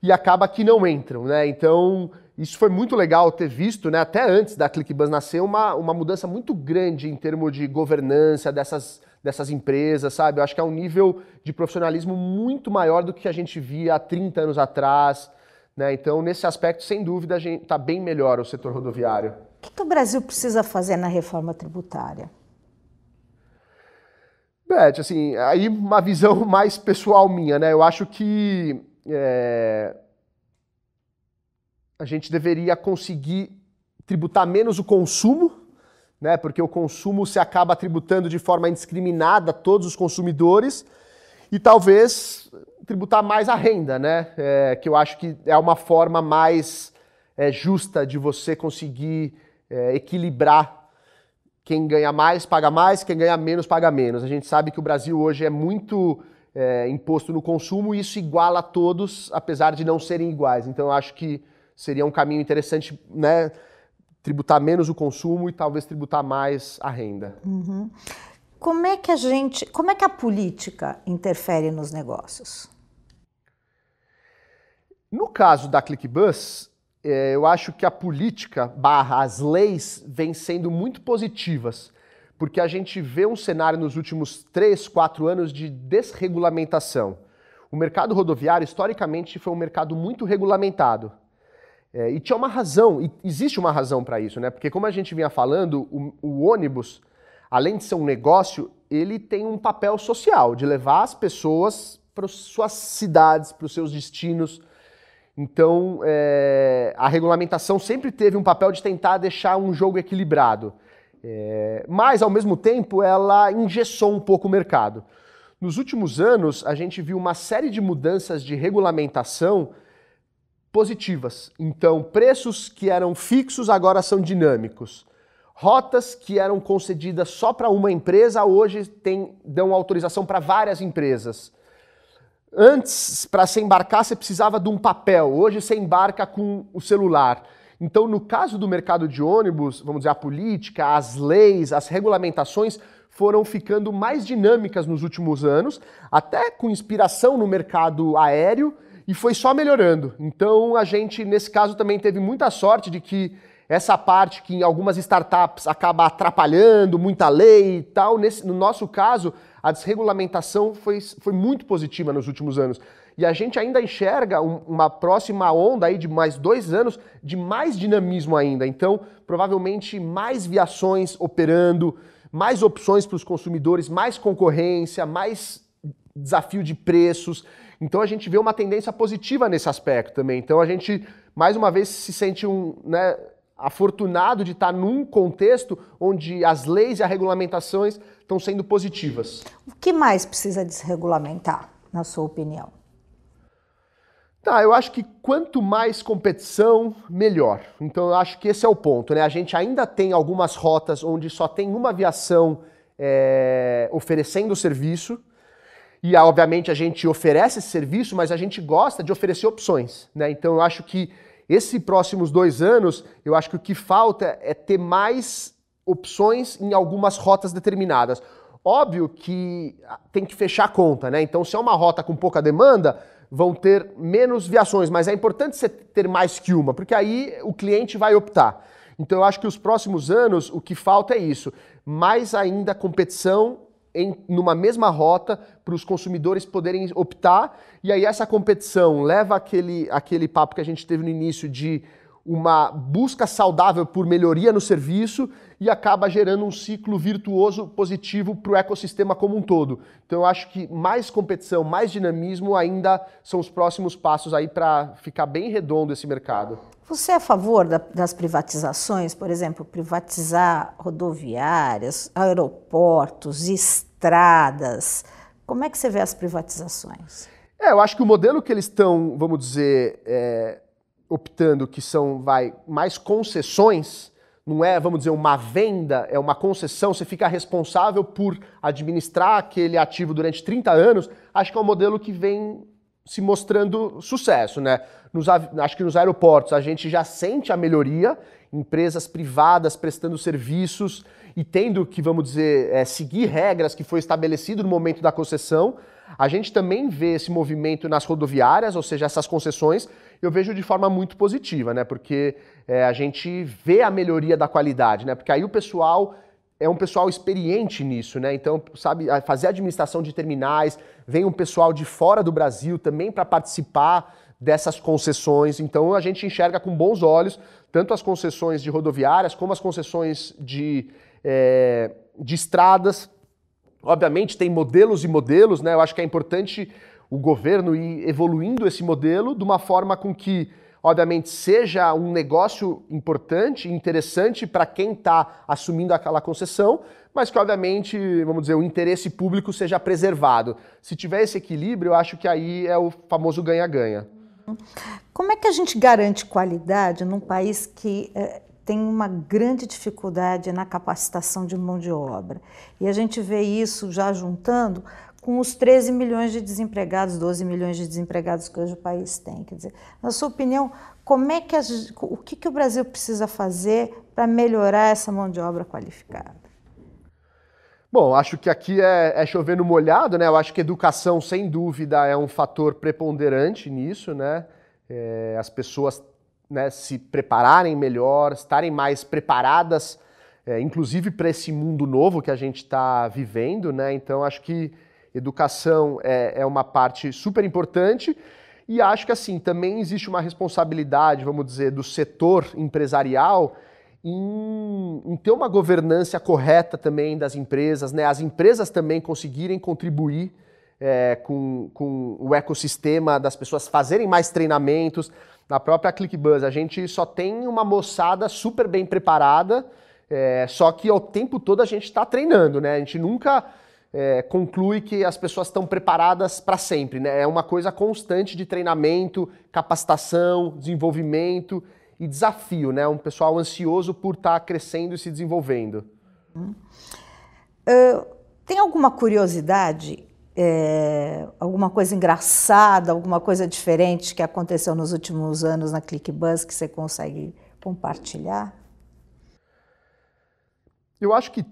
E acaba que não entram, né? Então, isso foi muito legal ter visto, né? Até antes da ClickBus nascer, uma, uma mudança muito grande em termos de governança dessas dessas empresas, sabe? Eu acho que é um nível de profissionalismo muito maior do que a gente via há 30 anos atrás. Né? Então, nesse aspecto, sem dúvida, a gente está bem melhor o setor rodoviário. O que, que o Brasil precisa fazer na reforma tributária? Beth, assim, aí uma visão mais pessoal minha, né? Eu acho que é, a gente deveria conseguir tributar menos o consumo né? Porque o consumo se acaba tributando de forma indiscriminada a todos os consumidores e talvez tributar mais a renda, né? É, que eu acho que é uma forma mais é, justa de você conseguir é, equilibrar quem ganha mais paga mais, quem ganha menos paga menos. A gente sabe que o Brasil hoje é muito é, imposto no consumo e isso iguala a todos, apesar de não serem iguais. Então eu acho que seria um caminho interessante, né? tributar menos o consumo e talvez tributar mais a renda. Uhum. Como é que a gente, como é que a política interfere nos negócios? No caso da ClickBus, é, eu acho que a política barra as leis vem sendo muito positivas, porque a gente vê um cenário nos últimos três, quatro anos de desregulamentação. O mercado rodoviário, historicamente, foi um mercado muito regulamentado. É, e tinha uma razão, e existe uma razão para isso, né? Porque como a gente vinha falando, o, o ônibus, além de ser um negócio, ele tem um papel social de levar as pessoas para suas cidades, para os seus destinos. Então, é, a regulamentação sempre teve um papel de tentar deixar um jogo equilibrado. É, mas, ao mesmo tempo, ela engessou um pouco o mercado. Nos últimos anos, a gente viu uma série de mudanças de regulamentação positivas. Então, preços que eram fixos agora são dinâmicos. Rotas que eram concedidas só para uma empresa hoje tem, dão autorização para várias empresas. Antes, para se embarcar, você precisava de um papel, hoje você embarca com o celular. Então, no caso do mercado de ônibus, vamos dizer, a política, as leis, as regulamentações foram ficando mais dinâmicas nos últimos anos, até com inspiração no mercado aéreo e foi só melhorando. Então a gente, nesse caso, também teve muita sorte de que essa parte que em algumas startups acaba atrapalhando, muita lei e tal, nesse, no nosso caso, a desregulamentação foi, foi muito positiva nos últimos anos. E a gente ainda enxerga um, uma próxima onda aí de mais dois anos de mais dinamismo ainda. Então, provavelmente mais viações operando, mais opções para os consumidores, mais concorrência, mais desafio de preços. Então a gente vê uma tendência positiva nesse aspecto também. Então a gente, mais uma vez, se sente um, né, afortunado de estar num contexto onde as leis e as regulamentações estão sendo positivas. O que mais precisa desregulamentar, na sua opinião? Tá, eu acho que quanto mais competição, melhor. Então eu acho que esse é o ponto, né? A gente ainda tem algumas rotas onde só tem uma aviação é, oferecendo o serviço. E obviamente a gente oferece esse serviço, mas a gente gosta de oferecer opções. Né? Então eu acho que esses próximos dois anos, eu acho que o que falta é ter mais opções em algumas rotas determinadas. Óbvio que ah, tem que fechar a conta, né? Então, se é uma rota com pouca demanda, vão ter menos viações, mas é importante você ter mais que uma, porque aí o cliente vai optar. Então, eu acho que os próximos anos o que falta é isso: mais ainda competição em, numa mesma rota para os consumidores poderem optar. E aí essa competição leva aquele, aquele papo que a gente teve no início de uma busca saudável por melhoria no serviço e acaba gerando um ciclo virtuoso positivo para o ecossistema como um todo. Então eu acho que mais competição, mais dinamismo ainda são os próximos passos aí para ficar bem redondo esse mercado. Você é a favor da, das privatizações, por exemplo, privatizar rodoviárias, aeroportos, estradas? Como é que você vê as privatizações? É, eu acho que o modelo que eles estão, vamos dizer, é optando que são vai mais concessões, não é, vamos dizer, uma venda, é uma concessão, você fica responsável por administrar aquele ativo durante 30 anos, acho que é um modelo que vem se mostrando sucesso, né? Nos, acho que nos aeroportos a gente já sente a melhoria, empresas privadas prestando serviços e tendo que, vamos dizer, é, seguir regras que foi estabelecido no momento da concessão. A gente também vê esse movimento nas rodoviárias, ou seja, essas concessões eu vejo de forma muito positiva, né? Porque é, a gente vê a melhoria da qualidade, né? Porque aí o pessoal é um pessoal experiente nisso, né? Então, sabe, fazer administração de terminais, vem um pessoal de fora do Brasil também para participar dessas concessões. Então, a gente enxerga com bons olhos tanto as concessões de rodoviárias como as concessões de, é, de estradas. Obviamente, tem modelos e modelos, né? Eu acho que é importante o governo ir evoluindo esse modelo de uma forma com que, obviamente, seja um negócio importante, e interessante para quem está assumindo aquela concessão, mas que, obviamente, vamos dizer, o interesse público seja preservado. Se tiver esse equilíbrio, eu acho que aí é o famoso ganha-ganha. Como é que a gente garante qualidade num país que eh, tem uma grande dificuldade na capacitação de mão de obra? E a gente vê isso já juntando com os 13 milhões de desempregados, 12 milhões de desempregados que hoje o país tem. Quer dizer, na sua opinião, como é que o que, que o Brasil precisa fazer para melhorar essa mão de obra qualificada? Bom, acho que aqui é, é chover no molhado, né? Eu acho que educação, sem dúvida, é um fator preponderante nisso, né? É, as pessoas né, se prepararem melhor, estarem mais preparadas, é, inclusive para esse mundo novo que a gente está vivendo, né? Então, acho que Educação é, é uma parte super importante. E acho que assim, também existe uma responsabilidade, vamos dizer, do setor empresarial em, em, ter uma governança correta também das empresas, né? As empresas também conseguirem contribuir é, com, com o ecossistema das pessoas fazerem mais treinamentos. Na própria ClickBuzz, a gente só tem uma moçada super bem preparada, é, só que ao tempo todo a gente está treinando, né? A gente nunca é, conclui que as pessoas estão preparadas para sempre. Né? É uma coisa constante de treinamento, capacitação, desenvolvimento e desafio, né? Um pessoal ansioso por estar tá crescendo e se desenvolvendo. Hum. Uh, tem alguma curiosidade, é, alguma coisa engraçada, alguma coisa diferente que aconteceu nos últimos anos na ClickBus que você consegue compartilhar? Eu acho que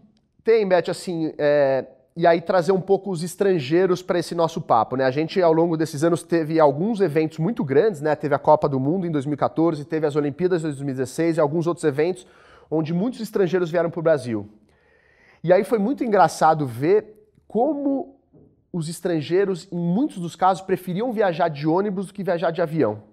tem, Beth, assim, é e aí trazer um pouco os estrangeiros para esse nosso papo. Né? A gente, ao longo desses anos, teve alguns eventos muito grandes, né? teve a Copa do Mundo em 2014, teve as Olimpíadas de 2016 e alguns outros eventos onde muitos estrangeiros vieram para o Brasil. E aí foi muito engraçado ver como os estrangeiros, em muitos dos casos, preferiam viajar de ônibus do que viajar de avião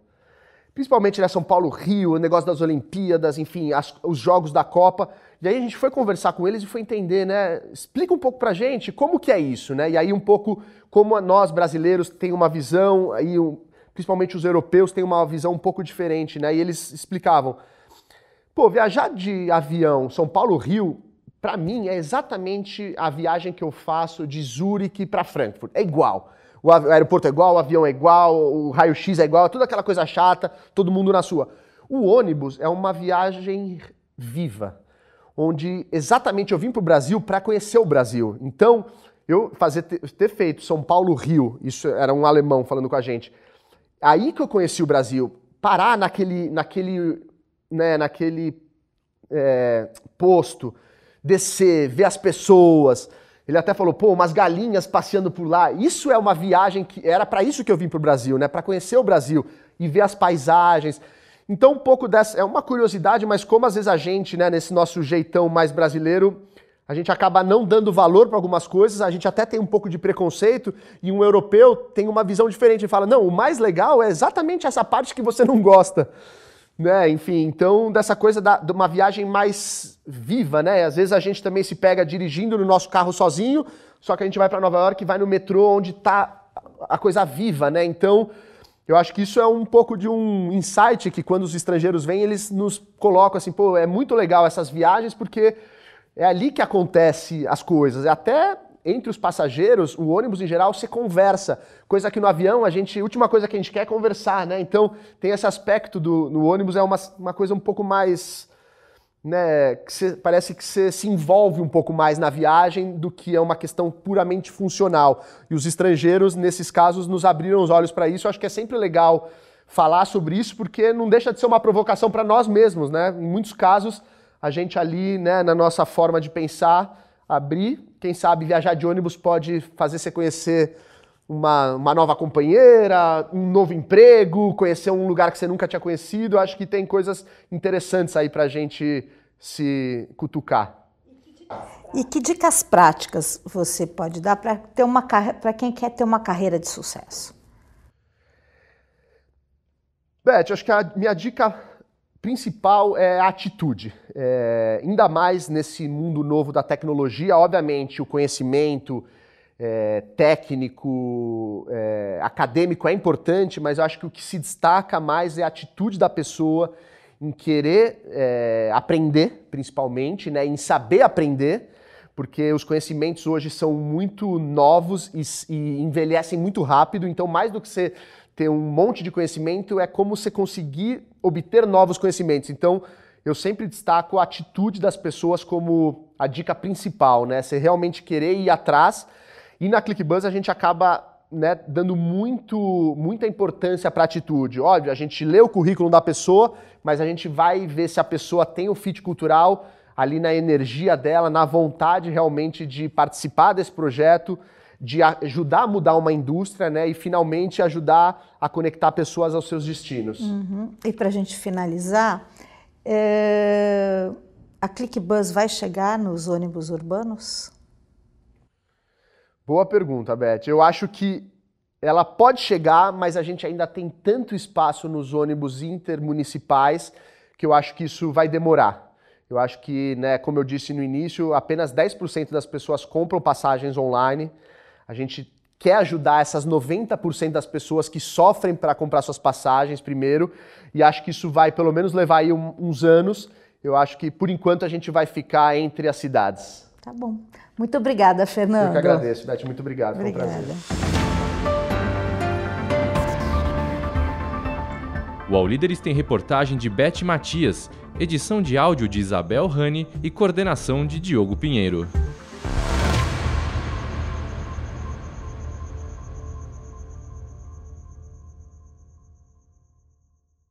principalmente né, São Paulo Rio, o negócio das Olimpíadas, enfim, as, os jogos da Copa. E aí a gente foi conversar com eles e foi entender, né? Explica um pouco pra gente como que é isso, né? E aí um pouco como nós brasileiros tem uma visão, aí um, principalmente os europeus têm uma visão um pouco diferente, né? E eles explicavam. Pô, viajar de avião São Paulo-Rio, para mim, é exatamente a viagem que eu faço de Zurique para Frankfurt. É igual o aeroporto é igual, o avião é igual, o raio-x é igual, é toda aquela coisa chata, todo mundo na sua. O ônibus é uma viagem viva, onde exatamente eu vim para o Brasil para conhecer o Brasil. Então, eu fazer ter feito São Paulo-Rio, isso era um alemão falando com a gente. Aí que eu conheci o Brasil, parar naquele, naquele, né, naquele é, posto, descer, ver as pessoas, ele até falou, pô, umas galinhas passeando por lá. Isso é uma viagem que era para isso que eu vim para o Brasil, né? Para conhecer o Brasil e ver as paisagens. Então, um pouco dessa é uma curiosidade, mas como às vezes a gente, né, nesse nosso jeitão mais brasileiro, a gente acaba não dando valor para algumas coisas, a gente até tem um pouco de preconceito e um europeu tem uma visão diferente. Ele fala, não, o mais legal é exatamente essa parte que você não gosta. Né? Enfim, então dessa coisa da, de uma viagem mais viva, né? Às vezes a gente também se pega dirigindo no nosso carro sozinho, só que a gente vai para Nova York e vai no metrô onde está a coisa viva, né? Então, eu acho que isso é um pouco de um insight que quando os estrangeiros vêm, eles nos colocam assim, pô, é muito legal essas viagens porque é ali que acontece as coisas. Até entre os passageiros, o ônibus em geral se conversa, coisa que no avião a gente, a última coisa que a gente quer é conversar, né? Então tem esse aspecto do no ônibus é uma, uma coisa um pouco mais, né? Que cê, parece que você se envolve um pouco mais na viagem do que é uma questão puramente funcional. E os estrangeiros nesses casos nos abriram os olhos para isso. Eu acho que é sempre legal falar sobre isso porque não deixa de ser uma provocação para nós mesmos, né? Em muitos casos a gente ali, né, na nossa forma de pensar abrir. Quem sabe viajar de ônibus pode fazer você conhecer uma, uma nova companheira, um novo emprego, conhecer um lugar que você nunca tinha conhecido. acho que tem coisas interessantes aí para a gente se cutucar. E que dicas práticas você pode dar para ter uma para quem quer ter uma carreira de sucesso? Beth, acho que a minha dica principal é a atitude. É, ainda mais nesse mundo novo da tecnologia, obviamente, o conhecimento é, técnico, é, acadêmico é importante, mas eu acho que o que se destaca mais é a atitude da pessoa em querer é, aprender, principalmente, né, em saber aprender, porque os conhecimentos hoje são muito novos e, e envelhecem muito rápido, então mais do que ser ter um monte de conhecimento é como você conseguir obter novos conhecimentos. Então, eu sempre destaco a atitude das pessoas como a dica principal, né? Você realmente querer ir atrás. E na ClickBuzz a gente acaba né, dando muito, muita importância para a atitude. Óbvio, a gente lê o currículo da pessoa, mas a gente vai ver se a pessoa tem o fit cultural ali na energia dela, na vontade realmente de participar desse projeto de ajudar a mudar uma indústria, né? E finalmente ajudar a conectar pessoas aos seus destinos. Uhum. E para a gente finalizar, é... a ClickBus vai chegar nos ônibus urbanos? Boa pergunta, Beth. Eu acho que ela pode chegar, mas a gente ainda tem tanto espaço nos ônibus intermunicipais que eu acho que isso vai demorar. Eu acho que, né, como eu disse no início, apenas 10% das pessoas compram passagens online. A gente quer ajudar essas 90% das pessoas que sofrem para comprar suas passagens primeiro, e acho que isso vai pelo menos levar aí um, uns anos. Eu acho que por enquanto a gente vai ficar entre as cidades. Tá bom. Muito obrigada, Fernando. Eu que agradeço, Beth. Muito obrigado. Obrigada. Foi um prazer. O All Líderes tem reportagem de Beth Matias, edição de áudio de Isabel Rani e coordenação de Diogo Pinheiro.